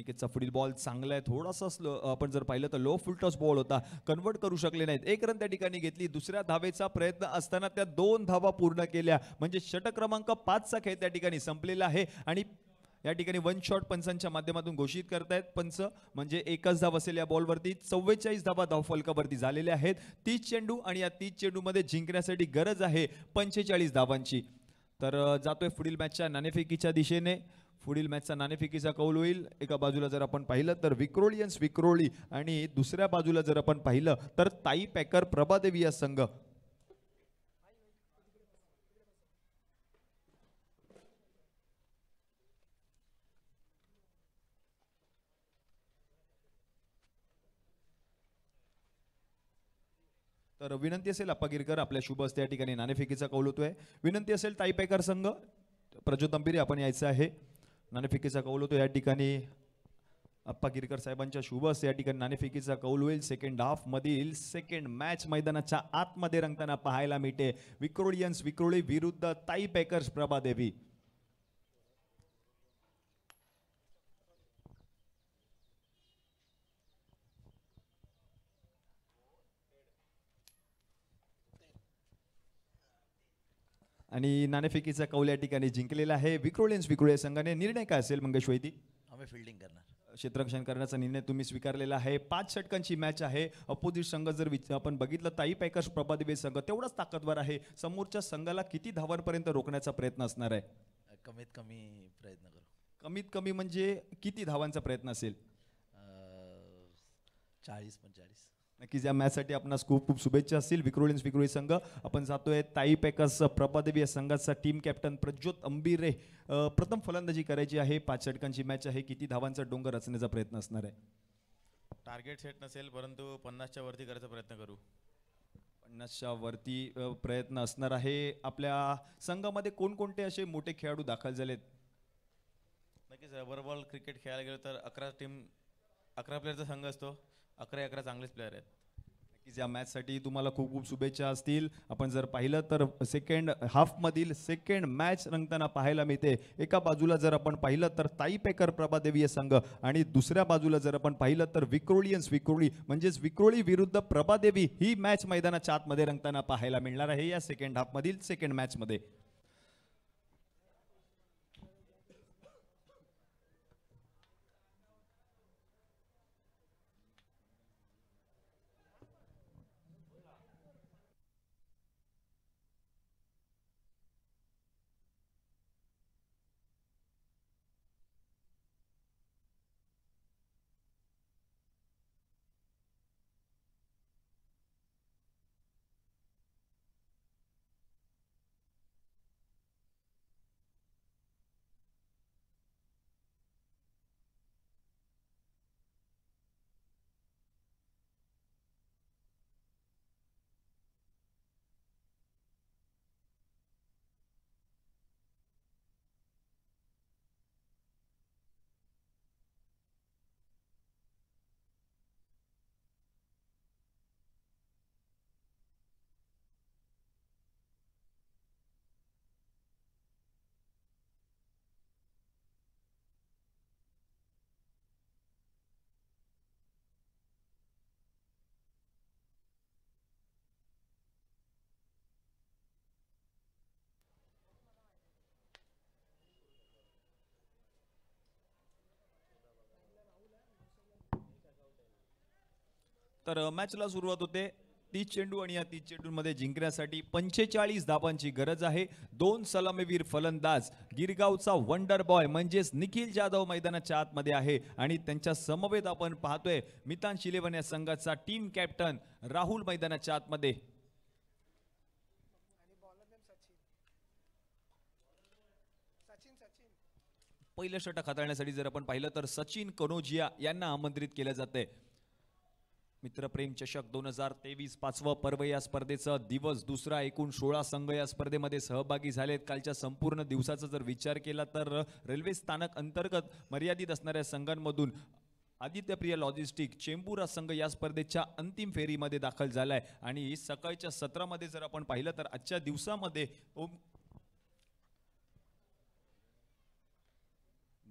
अनिकेतचा पुढील बॉल चांगला आहे थोडासा स्लो आपण जर पाहिलं तर लो फुलटॉस बॉल होता कन्वर्ट करू शकले नाहीत एक रन त्या ठिकाणी घेतली दुसऱ्या धावेचा प्रयत्न असताना त्या दोन धावा पूर्ण केल्या म्हणजे षटक क्रमांक पाचचा खेळ त्या ठिकाणी संपलेला आहे आणि या ठिकाणी वन शॉट पंचांच्या माध्यमातून घोषित करतायत पंच म्हणजे एकच धाव असेल या बॉलवरती चव्वेचाळीस धावा धाव फलकावरती झालेल्या आहेत तीस चेंडू आणि या तीस चेंडूमध्ये जिंकण्यासाठी गरज आहे पंचेचाळीस धावांची तर जातोय पुढील मॅचच्या नाणेफेकीच्या दिशेने पुढील मॅचचा नाणेफिकीचा कौल होईल एका बाजूला जर आपण पाहिलं तर विक्रोलियन्स विक्रोळी आणि दुसऱ्या बाजूला जर आपण पाहिलं तर ताई पॅकर प्रभादेवी या संघ तर विनंती असेल गिरकर आपल्या शुभ असते या ठिकाणी नाणेफेकीचा कौल होतोय विनंती असेल पॅकर संघ प्रज्योत आपण यायचं आहे नाणेफेकीचा कौल होतो या ठिकाणी अप्पा गिरकर साहेबांच्या शुभस या ठिकाणी नाणेफेकीचा कौल होईल सेकंड हाफ मधील सेकंड मॅच मैदानाच्या आतमध्ये रंगताना पाहायला मिळते विक्रोळियन्स विक्रोळी विरुद्ध ताई पॅकर्स प्रभादेवी आणि नाणेफेकीचा कौल या ठिकाणी जिंकलेला आहे विक्रोलेन्स विक्रोळे संघाने निर्णय काय असेल मंगेश वैदी आम्ही फिल्डिंग करणार क्षेत्ररक्षण करण्याचा निर्णय तुम्ही स्वीकारलेला आहे पाच षटकांची मॅच आहे अपोजिट संघ जर आपण बघितलं ताई पॅकर्स प्रभादेवी संघ तेवढाच ताकदवर आहे समोरच्या संघाला किती धावांपर्यंत रोखण्याचा प्रयत्न असणार आहे कमीत कमी प्रयत्न करू कमीत कमी म्हणजे किती धावांचा प्रयत्न असेल चाळीस पंचेचाळीस नक्कीच या मॅचसाठी आपणास खूप खूप शुभेच्छा असतील विक्रोलिन्स विक्रोळी संघ आपण जातोय ताई पॅकर्स प्रभादेवी या संघाचा टीम कॅप्टन प्रज्योत अंबिरे प्रथम फलंदाजी करायची आहे पाच षटकांची मॅच आहे किती धावांचा डोंगर रचण्याचा प्रयत्न असणार आहे टार्गेट सेट नसेल परंतु पन्नासच्या वरती करायचा प्रयत्न करू पन्नासच्या वरती प्रयत्न असणार आहे आपल्या संघामध्ये कोणकोणते असे मोठे खेळाडू दाखल झालेत नक्कीच रबर क्रिकेट खेळायला गेलो तर अकरा टीम अकरा प्लेअरचा संघ असतो अकरा अकरा चांगलेच प्लेअर आहेत नक्कीच या मॅचसाठी तुम्हाला खूप खूप शुभेच्छा असतील आपण जर पाहिलं तर सेकंड हाफमधील सेकंड मॅच रंगताना पाहायला मिळते एका बाजूला जर आपण पाहिलं तर ताई पेकर प्रभादेवीय संघ आणि दुसऱ्या बाजूला जर आपण पाहिलं तर विक्रोलियन्स विक्रोळी म्हणजेच विक्रोळी विरुद्ध प्रभादेवी ही मॅच मैदानाच्या आतमध्ये रंगताना पाहायला मिळणार आहे या सेकंड हाफमधील सेकंड मॅचमध्ये तर मॅचला सुरुवात होते तीस चेंडू आणि या तीस चेंडूंमध्ये जिंकण्यासाठी पंचेचाळीस धावांची गरज आहे दोन सलामीवीर फलंदाज गिरगावचा वंडर बॉय म्हणजेच निखिल जाधव मैदानाच्या आतमध्ये आहे आणि त्यांच्या समवेत आपण पाहतोय मितान शिलेवन या संघाचा टीम कॅप्टन राहुल मैदानाच्या आतमध्ये पहिलं षटक हाताळण्यासाठी जर आपण पाहिलं तर सचिन कनोजिया यांना आमंत्रित केलं जाते मित्रप्रेम चषक दोन हजार तेवीस पाचवं पर्व या स्पर्धेचा दिवस दुसरा एकूण सोळा संघ या स्पर्धेमध्ये सहभागी झालेत कालच्या संपूर्ण दिवसाचा जर विचार केला तर रेल्वे स्थानक अंतर्गत मर्यादित असणाऱ्या संघांमधून आदित्यप्रिय लॉजिस्टिक हा संघ या स्पर्धेच्या अंतिम फेरीमध्ये दाखल झाला आहे आणि सकाळच्या सत्रामध्ये जर आपण पाहिलं तर आजच्या दिवसामध्ये ओम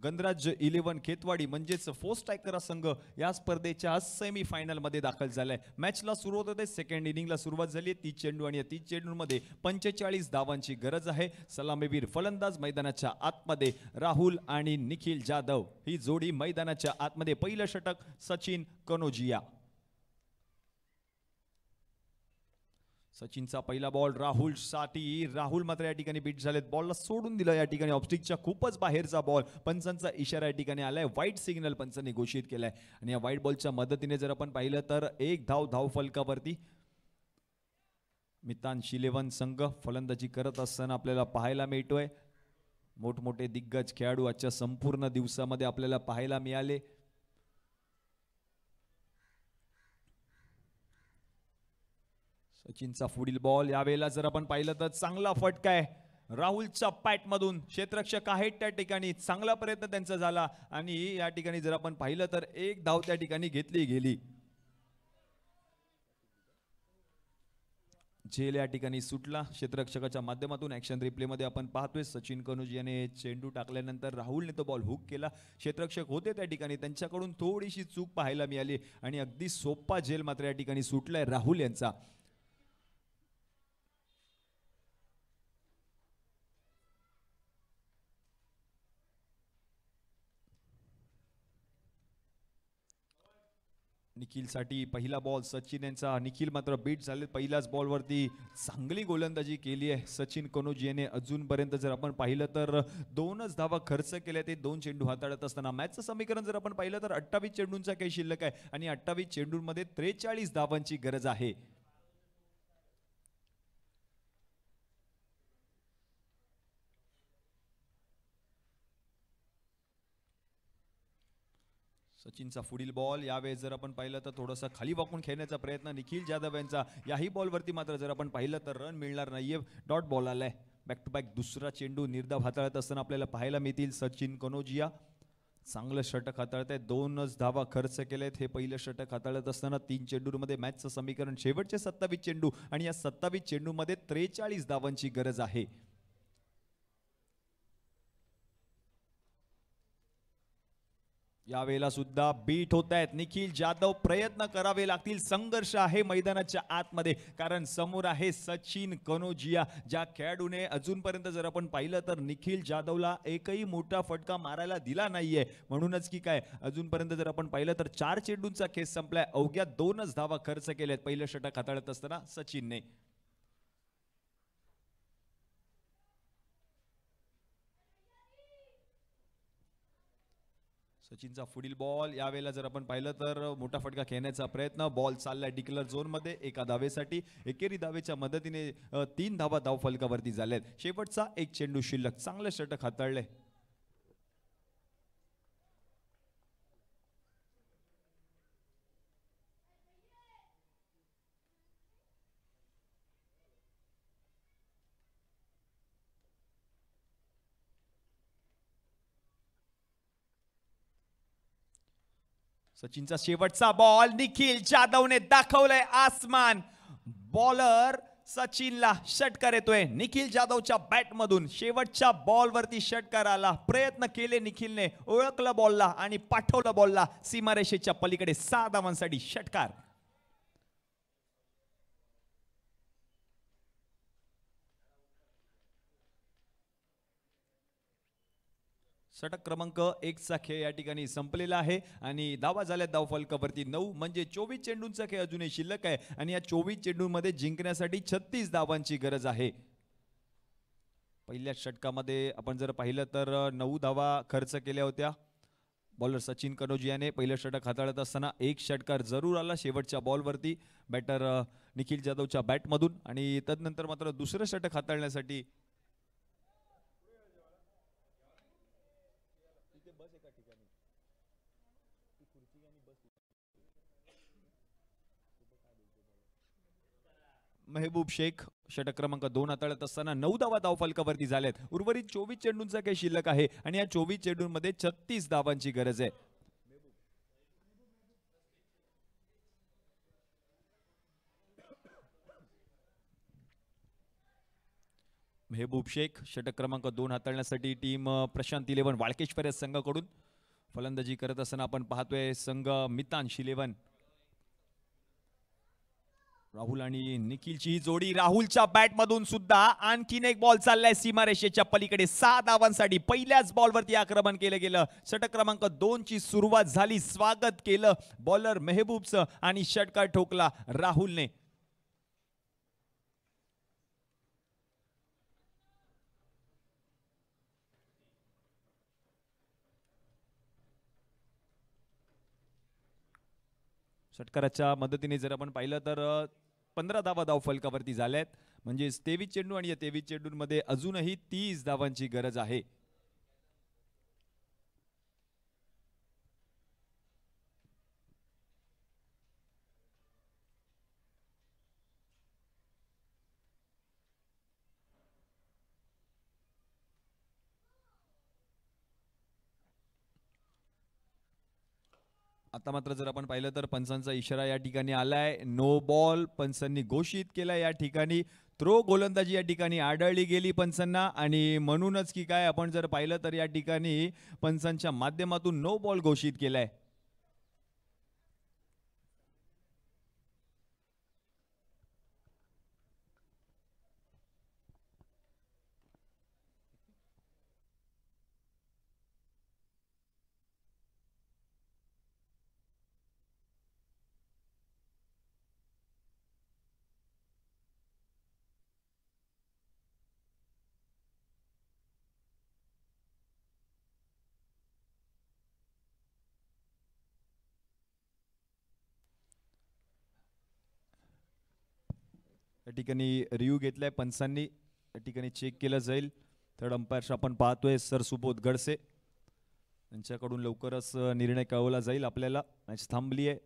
गणराज्य इलेव्हन खेतवाडी म्हणजेच फोस्ट टायकरा संघ या स्पर्धेच्या सेमी फायनलमध्ये दाखल झालाय मॅचला सुरुवात होते सेकंड इनिंगला सुरुवात झाली आहे तीस चेंडू आणि या तीस चेंडूंमध्ये पंचेचाळीस धावांची गरज आहे सलामीवीर फलंदाज मैदानाच्या आतमध्ये राहुल आणि निखिल जाधव ही जोडी मैदानाच्या आतमध्ये पहिलं षटक सचिन कनोजिया सचिनचा पहिला बॉल राहुल साठी राहुल मात्र या ठिकाणी बीट झालेत बॉलला सोडून दिलं या ठिकाणी ऑप्स्टिकच्या खूपच बाहेरचा बॉल पंचांचा इशारा या ठिकाणी आलाय वाईट सिग्नल पंचांनी घोषित केलाय आणि या व्हाईट बॉलच्या मदतीने जर आपण पाहिलं तर एक धाव धाव फलकावरती मितान शिलेवन संघ फलंदाजी करत असताना आपल्याला पाहायला मिळतोय मोठमोठे दिग्गज खेळाडू आजच्या संपूर्ण दिवसामध्ये आपल्याला पाहायला मिळाले सचिनचा पुढील बॉल यावेळेला जर आपण पाहिलं तर चांगला फटका आहे राहुलच्या पॅटमधून क्षेत्रक्षक आहेत त्या ठिकाणी चांगला प्रयत्न त्यांचा झाला आणि या ठिकाणी जर आपण पाहिलं तर एक धाव त्या ठिकाणी घेतली गेली झेल या ठिकाणी सुटला क्षेत्रक्षकाच्या माध्यमातून ॲक्शन रिप्लेमध्ये आपण पाहतोय सचिन कनुज याने चेंडू टाकल्यानंतर राहुलने तो बॉल हुक केला क्षेत्रक्षक होते त्या ठिकाणी त्यांच्याकडून थोडीशी चूक पाहायला मिळाली आणि अगदी सोप्पा झेल मात्र या ठिकाणी सुटलाय राहुल यांचा निखिलसाठी पहिला बॉल सचिन यांचा निखिल मात्र बीट झाले पहिल्याच बॉलवरती चांगली गोलंदाजी केली आहे सचिन कनोजी याने अजूनपर्यंत जर आपण पाहिलं तर दोनच धावा खर्च केल्या ते दोन चेंडू हाताळत असताना मॅचचं समीकरण जर आपण पाहिलं तर अठ्ठावीस चेंडूंचा काही शिल्लक आहे आणि अठ्ठावीस चेंडूंमध्ये त्रेचाळीस धावांची गरज आहे सचिनचा पुढील बॉल यावेळेस जर आपण पाहिलं तर थोडंसं खाली वाकून खेळण्याचा प्रयत्न निखिल जाधव यांचा याही बॉलवरती मात्र जर आपण पाहिलं तर रन मिळणार नाहीये डॉट बॉल आलाय बॅक टू बॅक दुसरा चेंडू निर्धाव हाताळत असताना आपल्याला पाहायला मिळतील सचिन कनोजिया चांगलं षटक हाताळत आहेत दोनच धावा खर्च केलेत हे पहिलं षटक हाताळत असताना तीन चेंडूंमध्ये मॅचचं समीकरण शेवटचे सत्तावीस चेंडू आणि या सत्तावीस चेंडूमध्ये त्रेचाळीस धावांची गरज आहे यावेळेला सुद्धा बीट होत आहेत निखिल जाधव प्रयत्न करावे लागतील संघर्ष आहे मैदानाच्या आतमध्ये कारण समोर आहे सचिन कनोजिया ज्या खेळाडूने अजूनपर्यंत जर आपण पाहिलं तर निखिल जाधवला एकही मोठा फटका मारायला दिला नाहीये म्हणूनच की काय अजूनपर्यंत जर आपण पाहिलं तर चार चेंडूंचा खेस संपलाय अवघ्या दोनच धावा खर्च केल्यात पहिलं षटक हाताळत असताना सचिनने सचिनचा पुढील बॉल यावेळेला जर आपण पाहिलं तर मोठा फटका खेळण्याचा प्रयत्न बॉल चालला डिक्लर झोनमध्ये एका धावेसाठी एकेरी धावेच्या मदतीने तीन धावा फलकावरती झाल्यात शेवटचा एक चेंडू शिल्लक चांगलं षटक हाताळले सचिनचा शेवटचा बॉल निखिल जाधवने दाखवलंय आसमान बॉलर सचिनला षटकार येतोय निखिल जाधवच्या बॅटमधून शेवटच्या बॉलवरती षटकार आला प्रयत्न केले निखिलने ओळखलं बॉलला आणि पाठवलं बॉलला सीमारेषेच्या पलीकडे सहा धावांसाठी षटकार षटक क्रमांक एकचा खेळ या ठिकाणी संपलेला आहे आणि दावा झाल्या धाव फलकावरती नऊ म्हणजे चोवीस चेंडूंचा खेळ अजूनही शिल्लक आहे आणि या चोवीस चेंडूंमध्ये जिंकण्यासाठी छत्तीस धावांची गरज आहे पहिल्या षटकामध्ये आपण जर पाहिलं तर नऊ धावा खर्च केल्या होत्या बॉलर सचिन कनोजी याने पहिलं षटक हाताळत असताना एक षटकार जरूर आला शेवटच्या बॉलवरती बॅटर निखिल जाधवच्या बॅटमधून आणि तदनंतर मात्र दुसरं षटक हाताळण्यासाठी मेहबूब शेख षटक क्रमांक दोन हाताळत असताना नऊ धावा फलकावरती झाल्यात उर्वरित चोवीस चेंडूंचा काही शिल्लक आहे आणि या चोवीस चेंडूंमध्ये छत्तीस धावांची गरज आहे मेहबूब शेख षटक क्रमांक दोन हाताळण्यासाठी टीम प्रशांत इलेव्हन वाळकेश्वर या संघाकडून फलंदाजी करत असताना आपण पाहतोय संघ मितान शिलेवन राहुल आणि निखिलची ही जोडी राहुलच्या बॅटमधून सुद्धा आणखीन एक बॉल चाललाय सीमारेषेच्या पलीकडे सहा धावांसाठी पहिल्याच बॉलवरती आक्रमण केलं गेलं षटक क्रमांक दोन ची सुरुवात झाली स्वागत केलं बॉलर मेहबूबचं आणि षटकार ठोकला राहुलने षटकाराच्या मदतीने जर आपण पाहिलं तर पंधरा धावा धाव फलकावरती झाल्या आहेत म्हणजेच तेवीस चेंडू आणि या तेवीस चेंडूंमध्ये अजूनही तीस धावांची गरज आहे आता मात्र जर आपण पाहिलं तर पंचांचा इशारा या ठिकाणी आलाय नो बॉल पंचांनी घोषित केला या ठिकाणी थ्रो गोलंदाजी या ठिकाणी आढळली गेली पंचांना आणि म्हणूनच की काय आपण जर पाहिलं तर या ठिकाणी पंचांच्या माध्यमातून नो बॉल घोषित केलाय या ठिकाणी रिव्ह्यू घेतला आहे पंचांनी या ठिकाणी चेक केलं जाईल थर्ड अंपायर आपण पाहतोय सर सुबोध गडसे यांच्याकडून लवकरच निर्णय कळवला जाईल आपल्याला मॅच थांबली आहे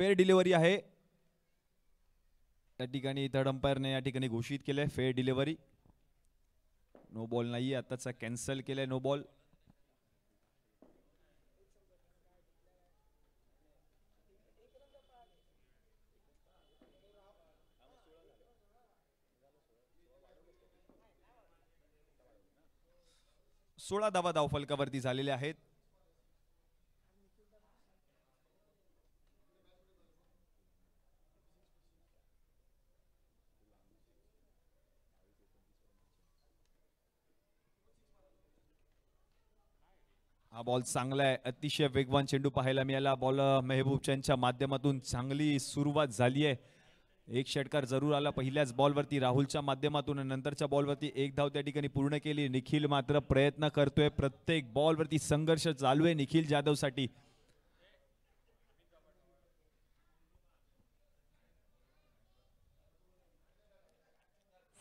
फेअर डिलिव्हरी आहे त्या ठिकाणी थर्ड अंपायरने या ठिकाणी घोषित केलंय आहे फेअर डिलिव्हरी नो बॉल नाही आताचा कॅन्सल केलाय नो बॉल सोळा धावा धावफलकावरती झालेल्या आहेत हा बॉल चांगला आहे अतिशय वेगवान चेंडू पाहायला मिळाला बॉल मेहबूबच्या माध्यमातून चांगली सुरुवात झाली आहे एक षटकार जरूर आला पहिल्याच बॉलवरती राहुलच्या माध्यमातून नंतरच्या बॉलवरती एक धाव त्या ठिकाणी पूर्ण केली निखिल मात्र प्रयत्न करतोय प्रत्येक बॉलवरती संघर्ष चालू आहे निखिल जाधवसाठी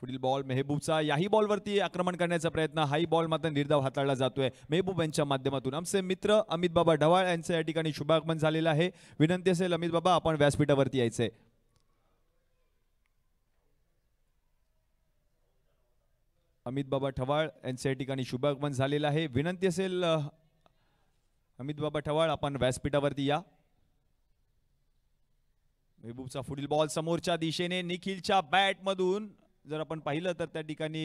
पुढील बॉल मेहबूबचा याही बॉलवरती आक्रमण करण्याचा प्रयत्न हाही बॉल मात्र निर्धाव हाताळला जातोय मेहबूब यांच्या माध्यमातून आमचे मित्र अमित बाबा ढवाळ यांचं या ठिकाणी शुभागमन झालेलं आहे विनंती असेल अमित बाबा आपण व्यासपीठावरती यायचंय अमित बाबा ठवाळ यांचं या ठिकाणी शुभागमन झालेलं आहे विनंती असेल अमित बाबा ठवाळ आपण व्यासपीठावरती या मेहबूबचा पुढील बॉल समोरच्या दिशेने निखिलच्या बॅटमधून जर आपण पाहिलं तर त्या ठिकाणी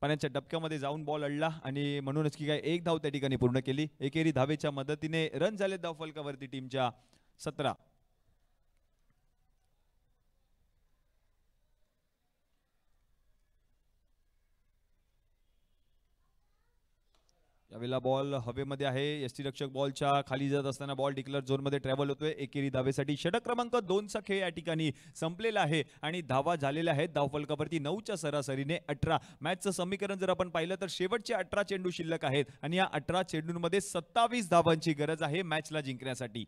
पाण्याच्या डबक्यामध्ये जाऊन बॉल अडला आणि म्हणूनच की काय एक धाव त्या ठिकाणी पूर्ण केली एकेरी धावेच्या मदतीने रन झाले धाव फलकावरती टीमच्या सतरा यावेळेला बॉल हवेमध्ये आहे रक्षक बॉलच्या खाली जात असताना बॉल डिक्लेअर झोनमध्ये ट्रॅव्हल होतोय एकेरी धावेसाठी षटक क्रमांक दोनचा खेळ या ठिकाणी संपलेला आहे आणि धावा झालेल्या आहेत धावफलकावरती नऊच्या सरासरीने अठरा मॅचचं समीकरण जर आपण पाहिलं तर शेवटचे अठरा चेंडू शिल्लक आहेत आणि या अठरा चेंडूंमध्ये सत्तावीस धावांची गरज आहे मॅचला जिंकण्यासाठी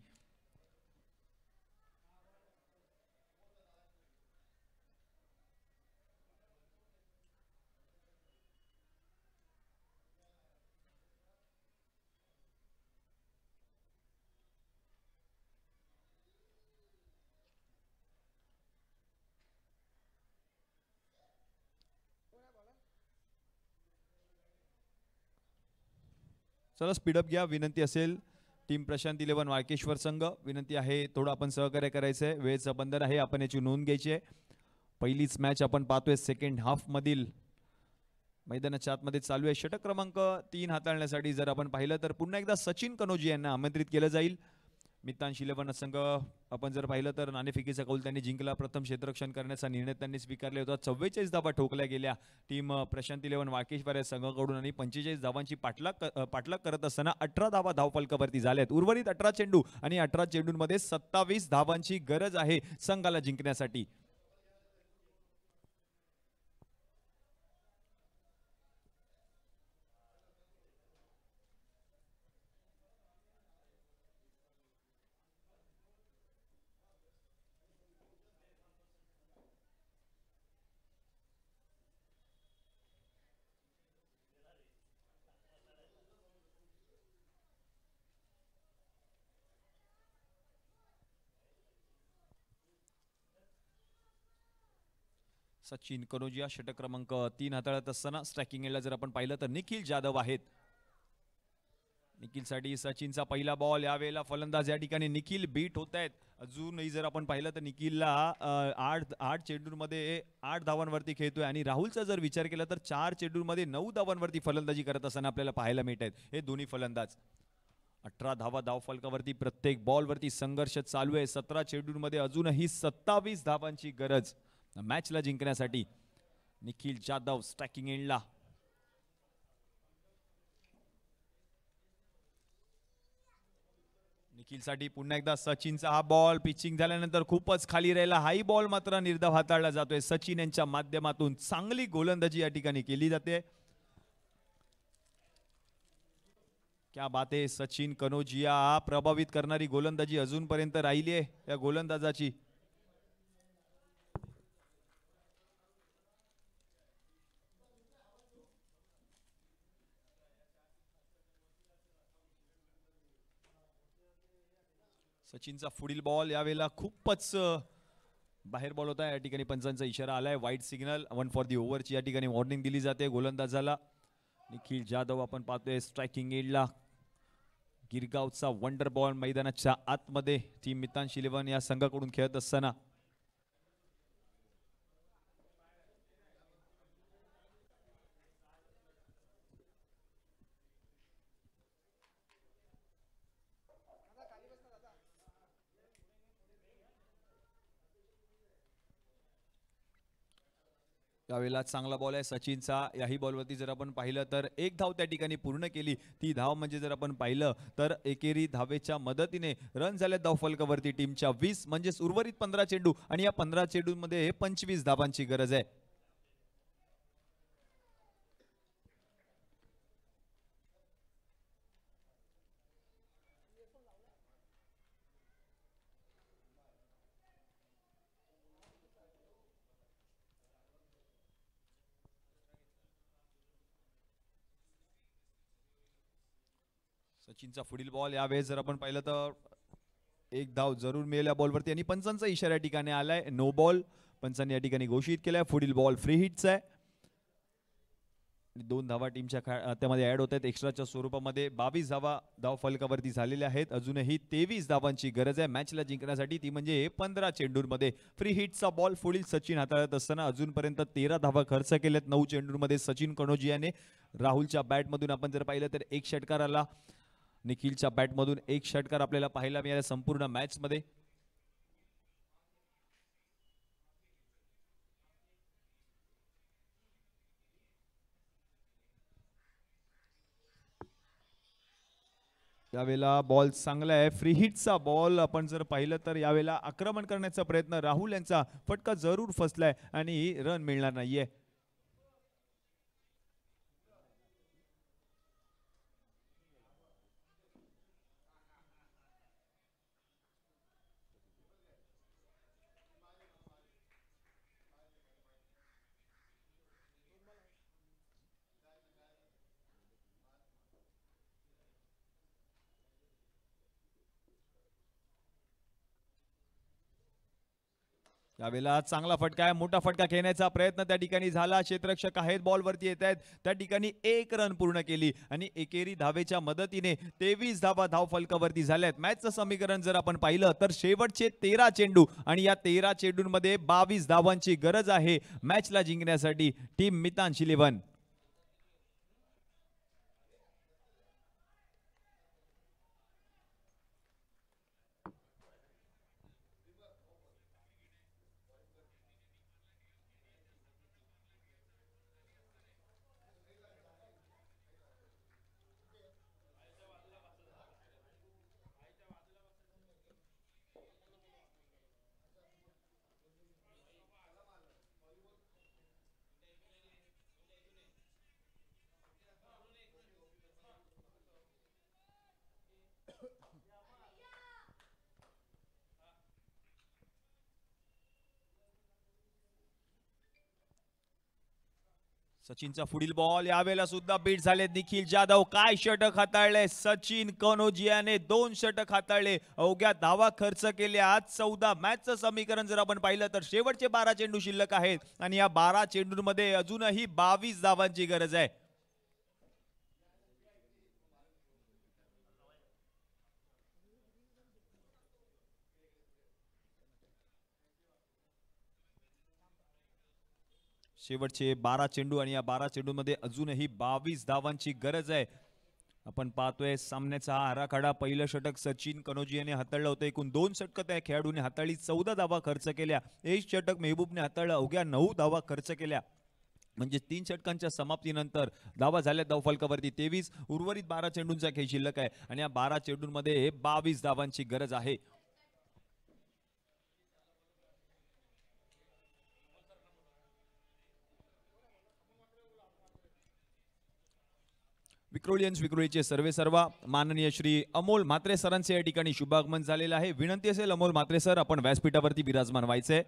चला स्पीडअप घ्या विनंती असेल टीम प्रशांत इलेव्हन वाळकेश्वर संघ विनंती आहे थोडं आपण सहकार्य करायचं आहे वेळेचं बंधन आहे आपण याची नोंद घ्यायची आहे पहिलीच मॅच आपण पाहतोय सेकंड हाफमधील मैदानाच्या आतमध्ये चालू आहे षटक क्रमांक तीन हाताळण्यासाठी जर आपण पाहिलं तर पुन्हा एकदा सचिन कनोजी यांना आमंत्रित केलं जाईल मित्तान शिलेपण संघ आपण जर पाहिलं तर नाणेफिकीचा कौल त्यांनी जिंकला प्रथम क्षेत्ररक्षण करण्याचा निर्णय त्यांनी स्वीकारले होता चव्वेचाळीस धाबा ठोकल्या गेल्या टीम प्रशांत इलेव्हन वाकेश या संघाकडून आणि पंचेचाळीस धावांची पाठलाग पाठलाग करत असताना अठरा धावा धावफलकावरती झाल्यात उर्वरित अठरा चेंडू आणि अठरा चेंडूंमध्ये सत्तावीस धावांची गरज आहे संघाला जिंकण्यासाठी सचिन कनोजिया षटक क्रमांक तीन हाताळत असताना स्ट्रॅकिंग जर आपण पाहिलं तर निखिल जाधव आहेत निखिलसाठी सचिनचा पहिला बॉल यावेळेला फलंदाज या ठिकाणी निखिल बीट होत आहेत अजूनही जर आपण पाहिलं तर निखिलला आठ आठ चेंडूंमध्ये आठ धावांवरती खेळतोय आणि राहुलचा जर विचार केला तर चार चेंडूंमध्ये नऊ धावांवरती फलंदाजी करत असताना आपल्याला पाहायला मिळत आहेत हे दोन्ही फलंदाज अठरा धावा धाव फलकावरती प्रत्येक बॉलवरती संघर्ष चालू आहे सतरा चेंडूंमध्ये अजूनही सत्तावीस धावांची गरज मॅचला जिंकण्यासाठी निखिल जाधव स्ट्रॅकिंग एंडला निखिलसाठी पुन्हा एकदा सचिनचा हा बॉल पिचिंग झाल्यानंतर खूपच खाली राहिला हाही बॉल मात्र निर्धाव हाताळला जातोय सचिन यांच्या माध्यमातून चांगली गोलंदाजी या ठिकाणी केली जाते क्या बात आहे सचिन कनोजिया प्रभावित करणारी गोलंदाजी अजूनपर्यंत राहिली आहे या गोलंदाजाची सचिनचा पुढील बॉल यावेळेला खूपच बाहेर बॉल होता या ठिकाणी पंचांचा इशारा आलाय wide signal one for the ओव्हरची या ठिकाणी वॉर्निंग दिली जाते गोलंदाजाला निखिल जाधव आपण पाहतोय स्ट्रायकिंग एडला गिरगावचा वंडर बॉल मैदानाच्या आतमध्ये टीम मितान इलेव्हन या संघाकडून खेळत असताना त्यावेळेला चांगला बॉल आहे सचिनचा याही बॉलवरती जर आपण पाहिलं तर एक धाव त्या ठिकाणी पूर्ण केली ती धाव म्हणजे जर आपण पाहिलं तर एकेरी धावेच्या मदतीने रन झाल्या धाव फलकावरती टीमच्या वीस म्हणजेच उर्वरित पंधरा चेंडू आणि या पंधरा चेंडूंमध्ये पंचवीस धावांची गरज आहे सचिनचा पुढील बॉल यावेळेस जर आपण पाहिलं तर एक धाव जरूर मिळेल बॉलवरती आणि पंचांचा इशारा ठिकाणी आलाय नो बॉल पंचांनी या ठिकाणी घोषित केलाय पुढील बॉल फ्री हिट्स आहे दोन धावा टीमच्या त्यामध्ये ऍड होत आहेत एक्स्ट्राच्या स्वरूपामध्ये बावीस धावा धाव फलकावरती झालेल्या आहेत अजूनही तेवीस धावांची गरज आहे मॅचला जिंकण्यासाठी ती म्हणजे पंधरा चेंडूरमध्ये फ्री हिटचा बॉल पुढील सचिन हाताळत असताना अजूनपर्यंत तेरा धावा खर्च केल्यात नऊ चेंडूंमध्ये सचिन कणोजी याने राहुलच्या बॅटमधून आपण जर पाहिलं तर एक षटकाराला निखिलच्या बॅटमधून एक षटकार आपल्याला पाहायला मिळाला संपूर्ण मॅचमध्ये यावेळेला बॉल चांगला आहे फ्री हिटचा बॉल आपण जर पाहिलं तर यावेळेला आक्रमण करण्याचा प्रयत्न राहुल यांचा फटका जरूर फसलाय आणि रन मिळणार नाहीये त्यावेळेला चांगला फटका आहे मोठा फटका खेळण्याचा प्रयत्न त्या ठिकाणी झाला क्षेत्ररक्षक आहेत बॉलवरती येत आहेत त्या ठिकाणी एक रन पूर्ण केली आणि एकेरी धावेच्या मदतीने तेवीस धावा धाव फलकावरती झाल्यात मॅचचं समीकरण जर आपण पाहिलं तर शेवटचे तेरा चेंडू आणि या तेरा चेंडूंमध्ये बावीस धावांची गरज आहे मॅचला जिंकण्यासाठी टीम मितांशी लेवन सचिनचा पुढील बॉल यावेळेला सुद्धा बीट झाले निखिल जाधव काय षटक हाताळले सचिन कनोजियाने दोन षटक हाताळले अवघ्या धावा खर्च केले आज चौदा मॅचचं समीकरण जर आपण पाहिलं तर शेवटचे बारा चेंडू शिल्लक आहेत आणि या बारा चेंडूंमध्ये अजूनही बावीस धावांची गरज आहे शेवटचे बारा चेंडू आणि या बारा चेंडूमध्ये अजूनही बावीस धावांची गरज आहे आपण पाहतोय सामन्याचा हा आराखडा पहिलं षटक सचिन कनोजी याने हाताळलं होतं एकूण दोन षटक त्या खेळाडूने हाताळली चौदा धावा खर्च केल्या एक षटक मेहबूबने हाताळलं अवघ्या नऊ धावा खर्च केल्या म्हणजे तीन षटकांच्या समाप्तीनंतर धावा झाल्या धावफलकावरती तेवीस उर्वरित बारा चेंडूंचा खेळ शिल्लक आहे आणि या बारा चेंडूंमध्ये बावीस धावांची गरज आहे विक्रोलियन्स विक्रोळीचे सर्वे सर्वा माननीय श्री अमोल मात्रे सरांचे या ठिकाणी शुभागमन झालेलं आहे विनंती असेल अमोल मात्रे सर आपण व्यासपीठावरती विराजमान व्हायचे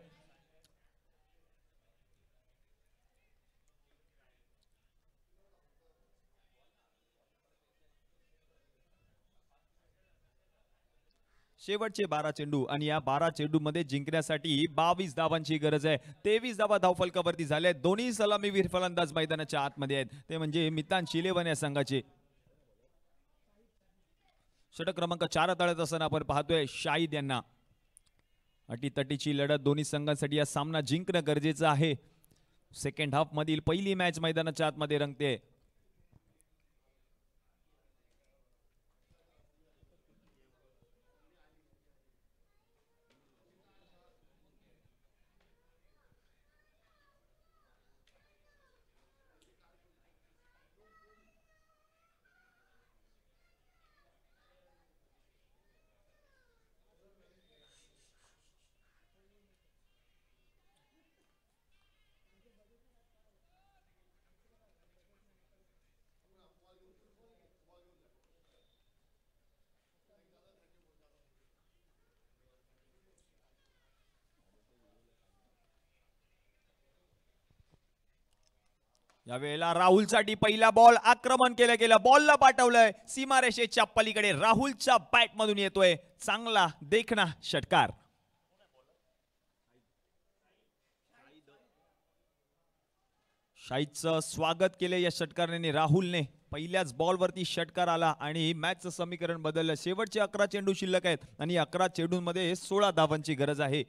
शेवटचे बारा चेंडू आणि या बारा मध्ये जिंकण्यासाठी बावीस धावांची गरज आहे तेवीस धावा धावफलकावरती झाल्या आहेत दोन्ही सलामीवीर फलंदाज मैदानाच्या आतमध्ये आहेत ते म्हणजे मितान शिलेवन या संघाचे षटक क्रमांक चार तळत असताना आपण पाहतोय शाहिद यांना अटीतटीची लढत दोन्ही संघांसाठी हा सामना जिंकणं गरजेचं आहे सेकंड हाफ मधील पहिली मॅच मैदानाच्या आतमध्ये रंगते यावेळेला साठी पहिला बॉल आक्रमण केलं गेलं बॉलला पाठवलंय सीमारेषेच्या पलीकडे राहुलच्या बॅटमधून येतोय चांगला देखना षटकार शाहीचं स्वागत केले या षटकारने राहुलने पहिल्याच बॉलवरती षटकार आला आणि मॅचचं समीकरण बदललं शेवटचे अकरा चेंडू शिल्लक आहेत आणि अकरा चेंडूंमध्ये सोळा धावांची गरज आहे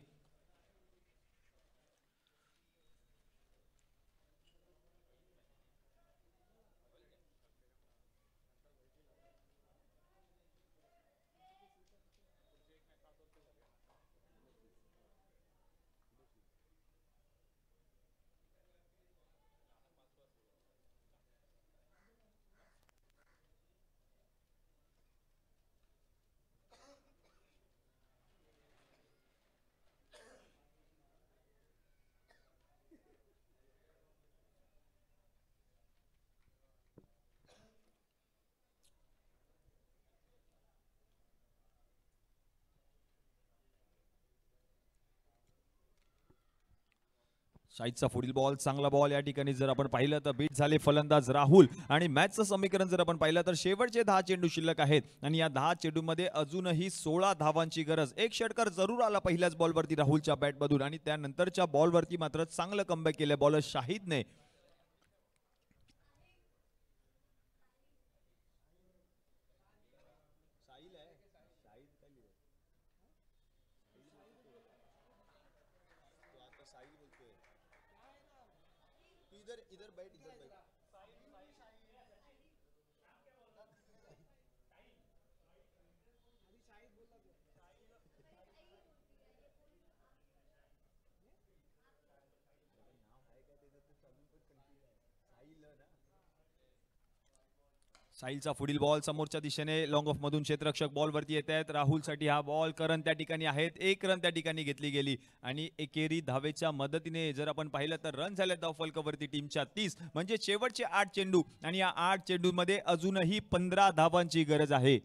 शाहीदचा पुढील बॉल चांगला बॉल या ठिकाणी जर आपण पाहिलं तर बीट झाले फलंदाज राहुल आणि मॅचचं समीकरण जर आपण पाहिलं तर शेवटचे दहा चेंडू शिल्लक आहेत आणि या दहा चेंडूमध्ये अजूनही सोळा धावांची गरज एक षटकार जरूर आला पहिल्याच बॉलवरती राहुलच्या बॅटमधून आणि त्यानंतरच्या बॉलवरती मात्र चांगलं कमबॅक केलं बॉलर शाहीदने साहिलचा पुढील बॉल समोरच्या दिशेने लॉंग ऑफ मधून क्षेत्ररक्षक बॉलवरती येत आहेत राहुलसाठी हा बॉल करण त्या ठिकाणी आहेत एक रन त्या ठिकाणी घेतली गेली आणि एकेरी धावेच्या मदतीने जर आपण पाहिलं तर रन झाले धाव वरती टीमच्या तीस म्हणजे शेवटचे आठ चेंडू आणि या आठ चेंडूमध्ये अजूनही पंधरा धावांची गरज आहे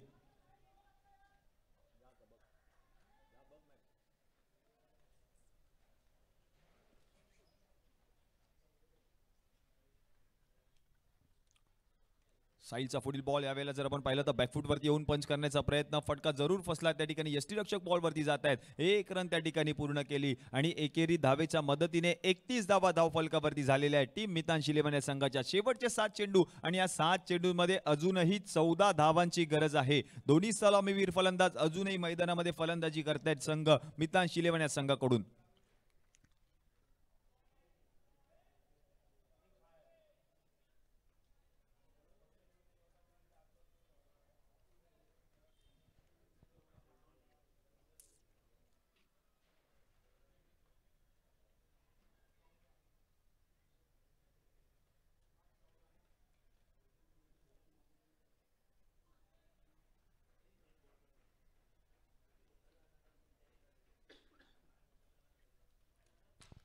साईलचा पुढील बॉल यावेळेला जर आपण पाहिलं तर वरती येऊन पंच करण्याचा प्रयत्न फटका जरूर फसला त्या ठिकाणी रक्षक बॉलवरती जात आहेत एक रन त्या ठिकाणी पूर्ण केली आणि एकेरी धावेच्या मदतीने एकतीस धावा धावफलकावरती झालेल्या आहेत टीम मितान शिलेमन या संघाच्या शेवटचे सात चेंडू आणि या सात चेंडूमध्ये अजूनही चौदा धावांची गरज आहे दोन्ही सलामीवीर फलंदाज अजूनही मैदानामध्ये फलंदाजी करतायत संघ मितान शिलेमन या संघाकडून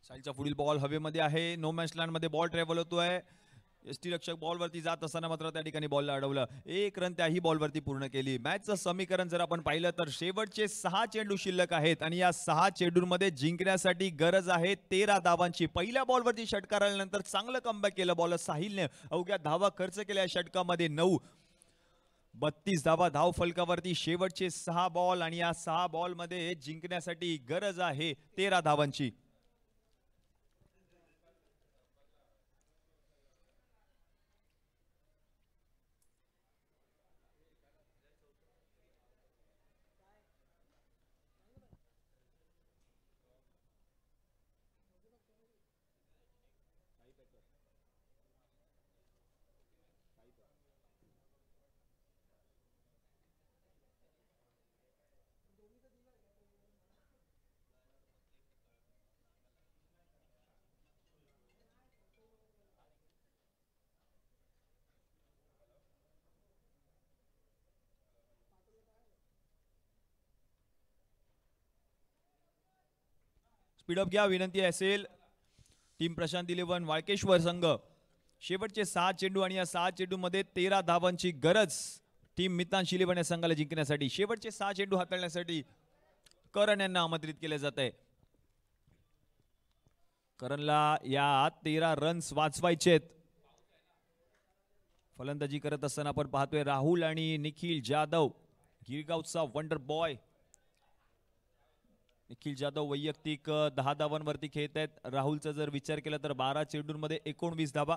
साहिलचा पुढील बॉल हवेमध्ये आहे नो मध्ये बॉल ट्रॅव्हल होतोय रक्षक बॉलवरती जात असताना मात्र त्या ठिकाणी बॉलला अडवलं एक रन त्याही बॉलवरती पूर्ण केली मॅचचं समीकरण जर आपण पाहिलं तर शेवटचे सहा चेंडू शिल्लक आहेत आणि या सहा चेंडूंमध्ये जिंकण्यासाठी गरज आहे तेरा धावांची पहिल्या बॉलवरती षटकार आल्यानंतर चांगलं कमबॅक केलं बॉलर साहिलने अवघ्या धावा खर्च केल्या षटकामध्ये नऊ बत्तीस धावा धाव फलकावरती शेवटचे सहा बॉल आणि या सहा बॉलमध्ये जिंकण्यासाठी गरज आहे तेरा धावांची स्पीडअप घ्या विनंती असेल टीम प्रशांत इलेव्हन वाळकेश्वर संघ शेवटचे सहा चेंडू आणि या सहा चेंडूमध्ये तेरा धावांची गरज टीम मितांश इलेव्हन या संघाला जिंकण्यासाठी शेवटचे सहा चेंडू हाताळण्यासाठी करण यांना आमंत्रित केले जात आहे करणला या तेरा रन्स वाचवायचे फलंदाजी करत असताना आपण पाहतोय राहुल आणि निखिल जाधव गिरगावचा वंडर बॉय निखिल जाधव वैयक्तिक दहा धावांवरती खेळत आहेत राहुलचा जर विचार केला तर बारा चेंडूंमध्ये एकोणवीस धाबा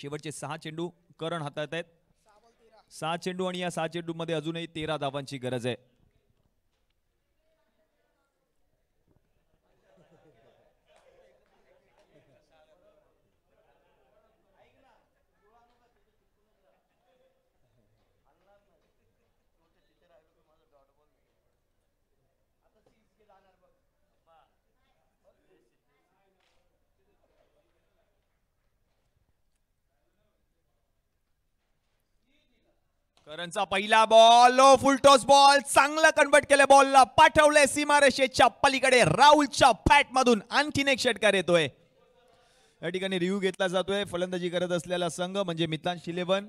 शेवटचे सहा चेंडू करण हातात आहेत सहा चेंडू आणि या सहा चेंडूमध्ये अजूनही तेरा धावांची गरज आहे करणचा पहिला ball low full toss ball चांगला कन्वर्ट केले बॉलला पाठवलंय सीमारेषेच्या पलीकडे राहुलच्या फॅट मधून आणखीन एक षटकार येतोय या ठिकाणी रिव्ह्यू घेतला जातोय फलंदाजी करत असलेला संघ म्हणजे मितान शिलेवन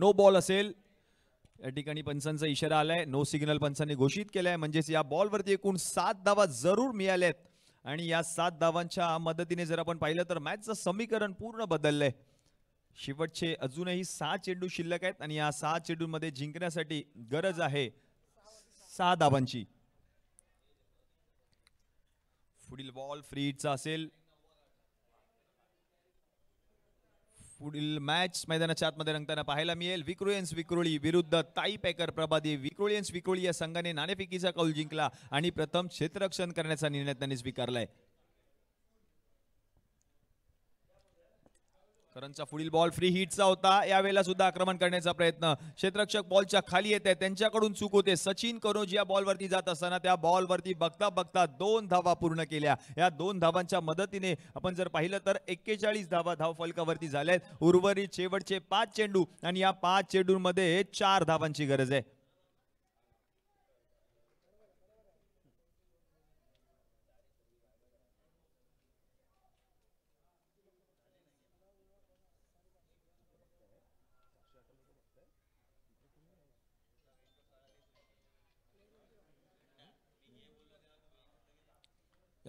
नो बॉल असेल या ठिकाणी पंचांचा इशारा आलाय नो सिग्नल पंचांनी घोषित केलाय म्हणजेच या बॉलवरती एकूण सात धावा जरूर मिळाल्यात आणि या सात धावांच्या मदतीने जर आपण पाहिलं तर मॅचचं समीकरण पूर्ण बदललंय शेवटचे अजूनही सहा चेंडू शिल्लक आहेत आणि या सहा चेंडूंमध्ये जिंकण्यासाठी गरज आहे सहा धावांची पुढील बॉल फ्रीचा असेल पुढील मॅच मैदानाच्या आतमध्ये रंगताना पाहायला मिळेल विक्रोयन्स विक्रोळी विरुद्ध ताई पॅकर प्रभादी विक्रोळियन्स विक्रोळी या संघाने नाणेफिकीचा कौल जिंकला आणि प्रथम क्षेत्ररक्षण करण्याचा निर्णय त्यांनी स्वीकारलाय करणचा पुढील बॉल फ्री हिटचा होता यावेळेला सुद्धा आक्रमण करण्याचा प्रयत्न क्षेत्रक्षक बॉलच्या खाली येत आहे त्यांच्याकडून चूक होते सचिन करोज या बॉलवरती जात असताना त्या बॉलवरती बघता बघता दोन धावा पूर्ण केल्या या दोन धावांच्या मदतीने आपण जर पाहिलं तर एक्केचाळीस धावा धावफलकावरती झाल्या आहेत उर्वरित शेवटचे पाच चेंडू आणि या पाच चेंडूंमध्ये चार धावांची गरज आहे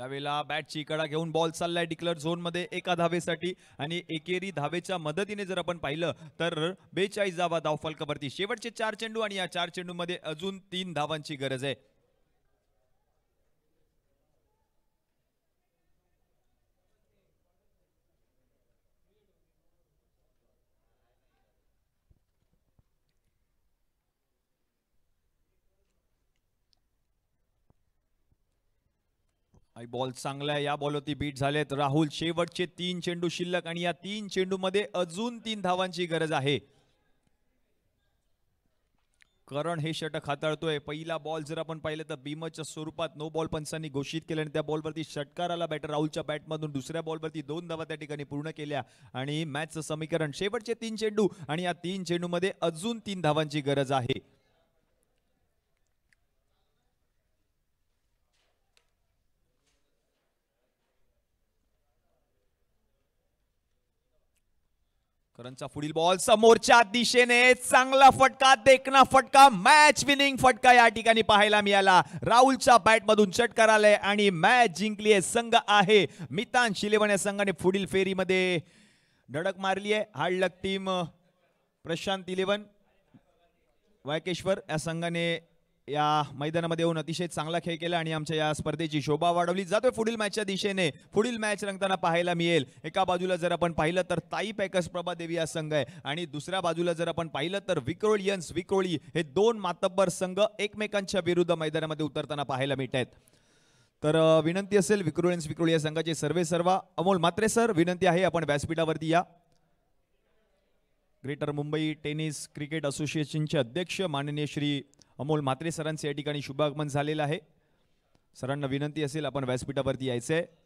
त्यावेळेला बॅटची कडा घेऊन बॉल चाललाय डिक्लेअर मध्ये एका धावेसाठी आणि एकेरी धावेच्या मदतीने जर आपण पाहिलं तर बेचाळीस धावा धावफलकावरती शेवटचे चार चेंडू आणि या चार चेंडू मध्ये अजून तीन धावांची गरज आहे काही बॉल चांगला आहे या बॉलवरती बीट झालेत राहुल शेवटचे तीन चेंडू शिल्लक आणि या तीन चेंडूमध्ये अजून तीन धावांची गरज आहे करण हे षटक हाताळतोय पहिला बॉल जर आपण पाहिलं तर बीमच्या स्वरूपात नो बॉल पंचांनी घोषित केलं आणि त्या बॉलवरती षटकाराला बॅटर राहुलच्या बॅटमधून दुसऱ्या बॉलवरती दोन धावा त्या ठिकाणी पूर्ण केल्या आणि मॅचचं समीकरण शेवटचे तीन चेंडू आणि या तीन चेंडूमध्ये अजून तीन धावांची गरज आहे रनचा पुढील बॉल समोरच्या दिशेने चांगला फटका देखना फटका मॅच विनिंग फटका या ठिकाणी पाहायला मिळाला राहुलच्या बॅटमधून चटकार आलाय आणि मॅच जिंकली संघ आहे मितान शिलेवन या संघाने पुढील फेरीमध्ये धडक मारली आहे luck team Prashant eleven Walkeshwar या संघाने या मैदानामध्ये येऊन अतिशय चांगला खेळ केला आणि आमच्या या स्पर्धेची शोभा वाढवली जातोय पुढील मॅचच्या दिशेने पुढील मॅच रंगताना पाहायला मिळेल एका बाजूला जर आपण पाहिलं तर ताई पॅकर्स प्रभा देवी हा संघ आहे आणि दुसऱ्या बाजूला जर आपण पाहिलं तर विक्रोलियन्स विक्रोळी हे दोन मातब्बर संघ एकमेकांच्या विरुद्ध मैदानामध्ये उतरताना पाहायला मिळत आहेत तर विनंती असेल विक्रोलियन्स विक्रोळी या संघाचे सर्वे सर्वा अमोल मात्रे सर विनंती आहे आपण व्यासपीठावरती या ग्रेटर मुंबई टेनिस क्रिकेट असोसिएशनचे अध्यक्ष माननीय श्री अमोल म्हात्रे सरांचे या ठिकाणी शुभागमन झालेलं आहे सरांना विनंती असेल आपण व्यासपीठावरती यायचं आहे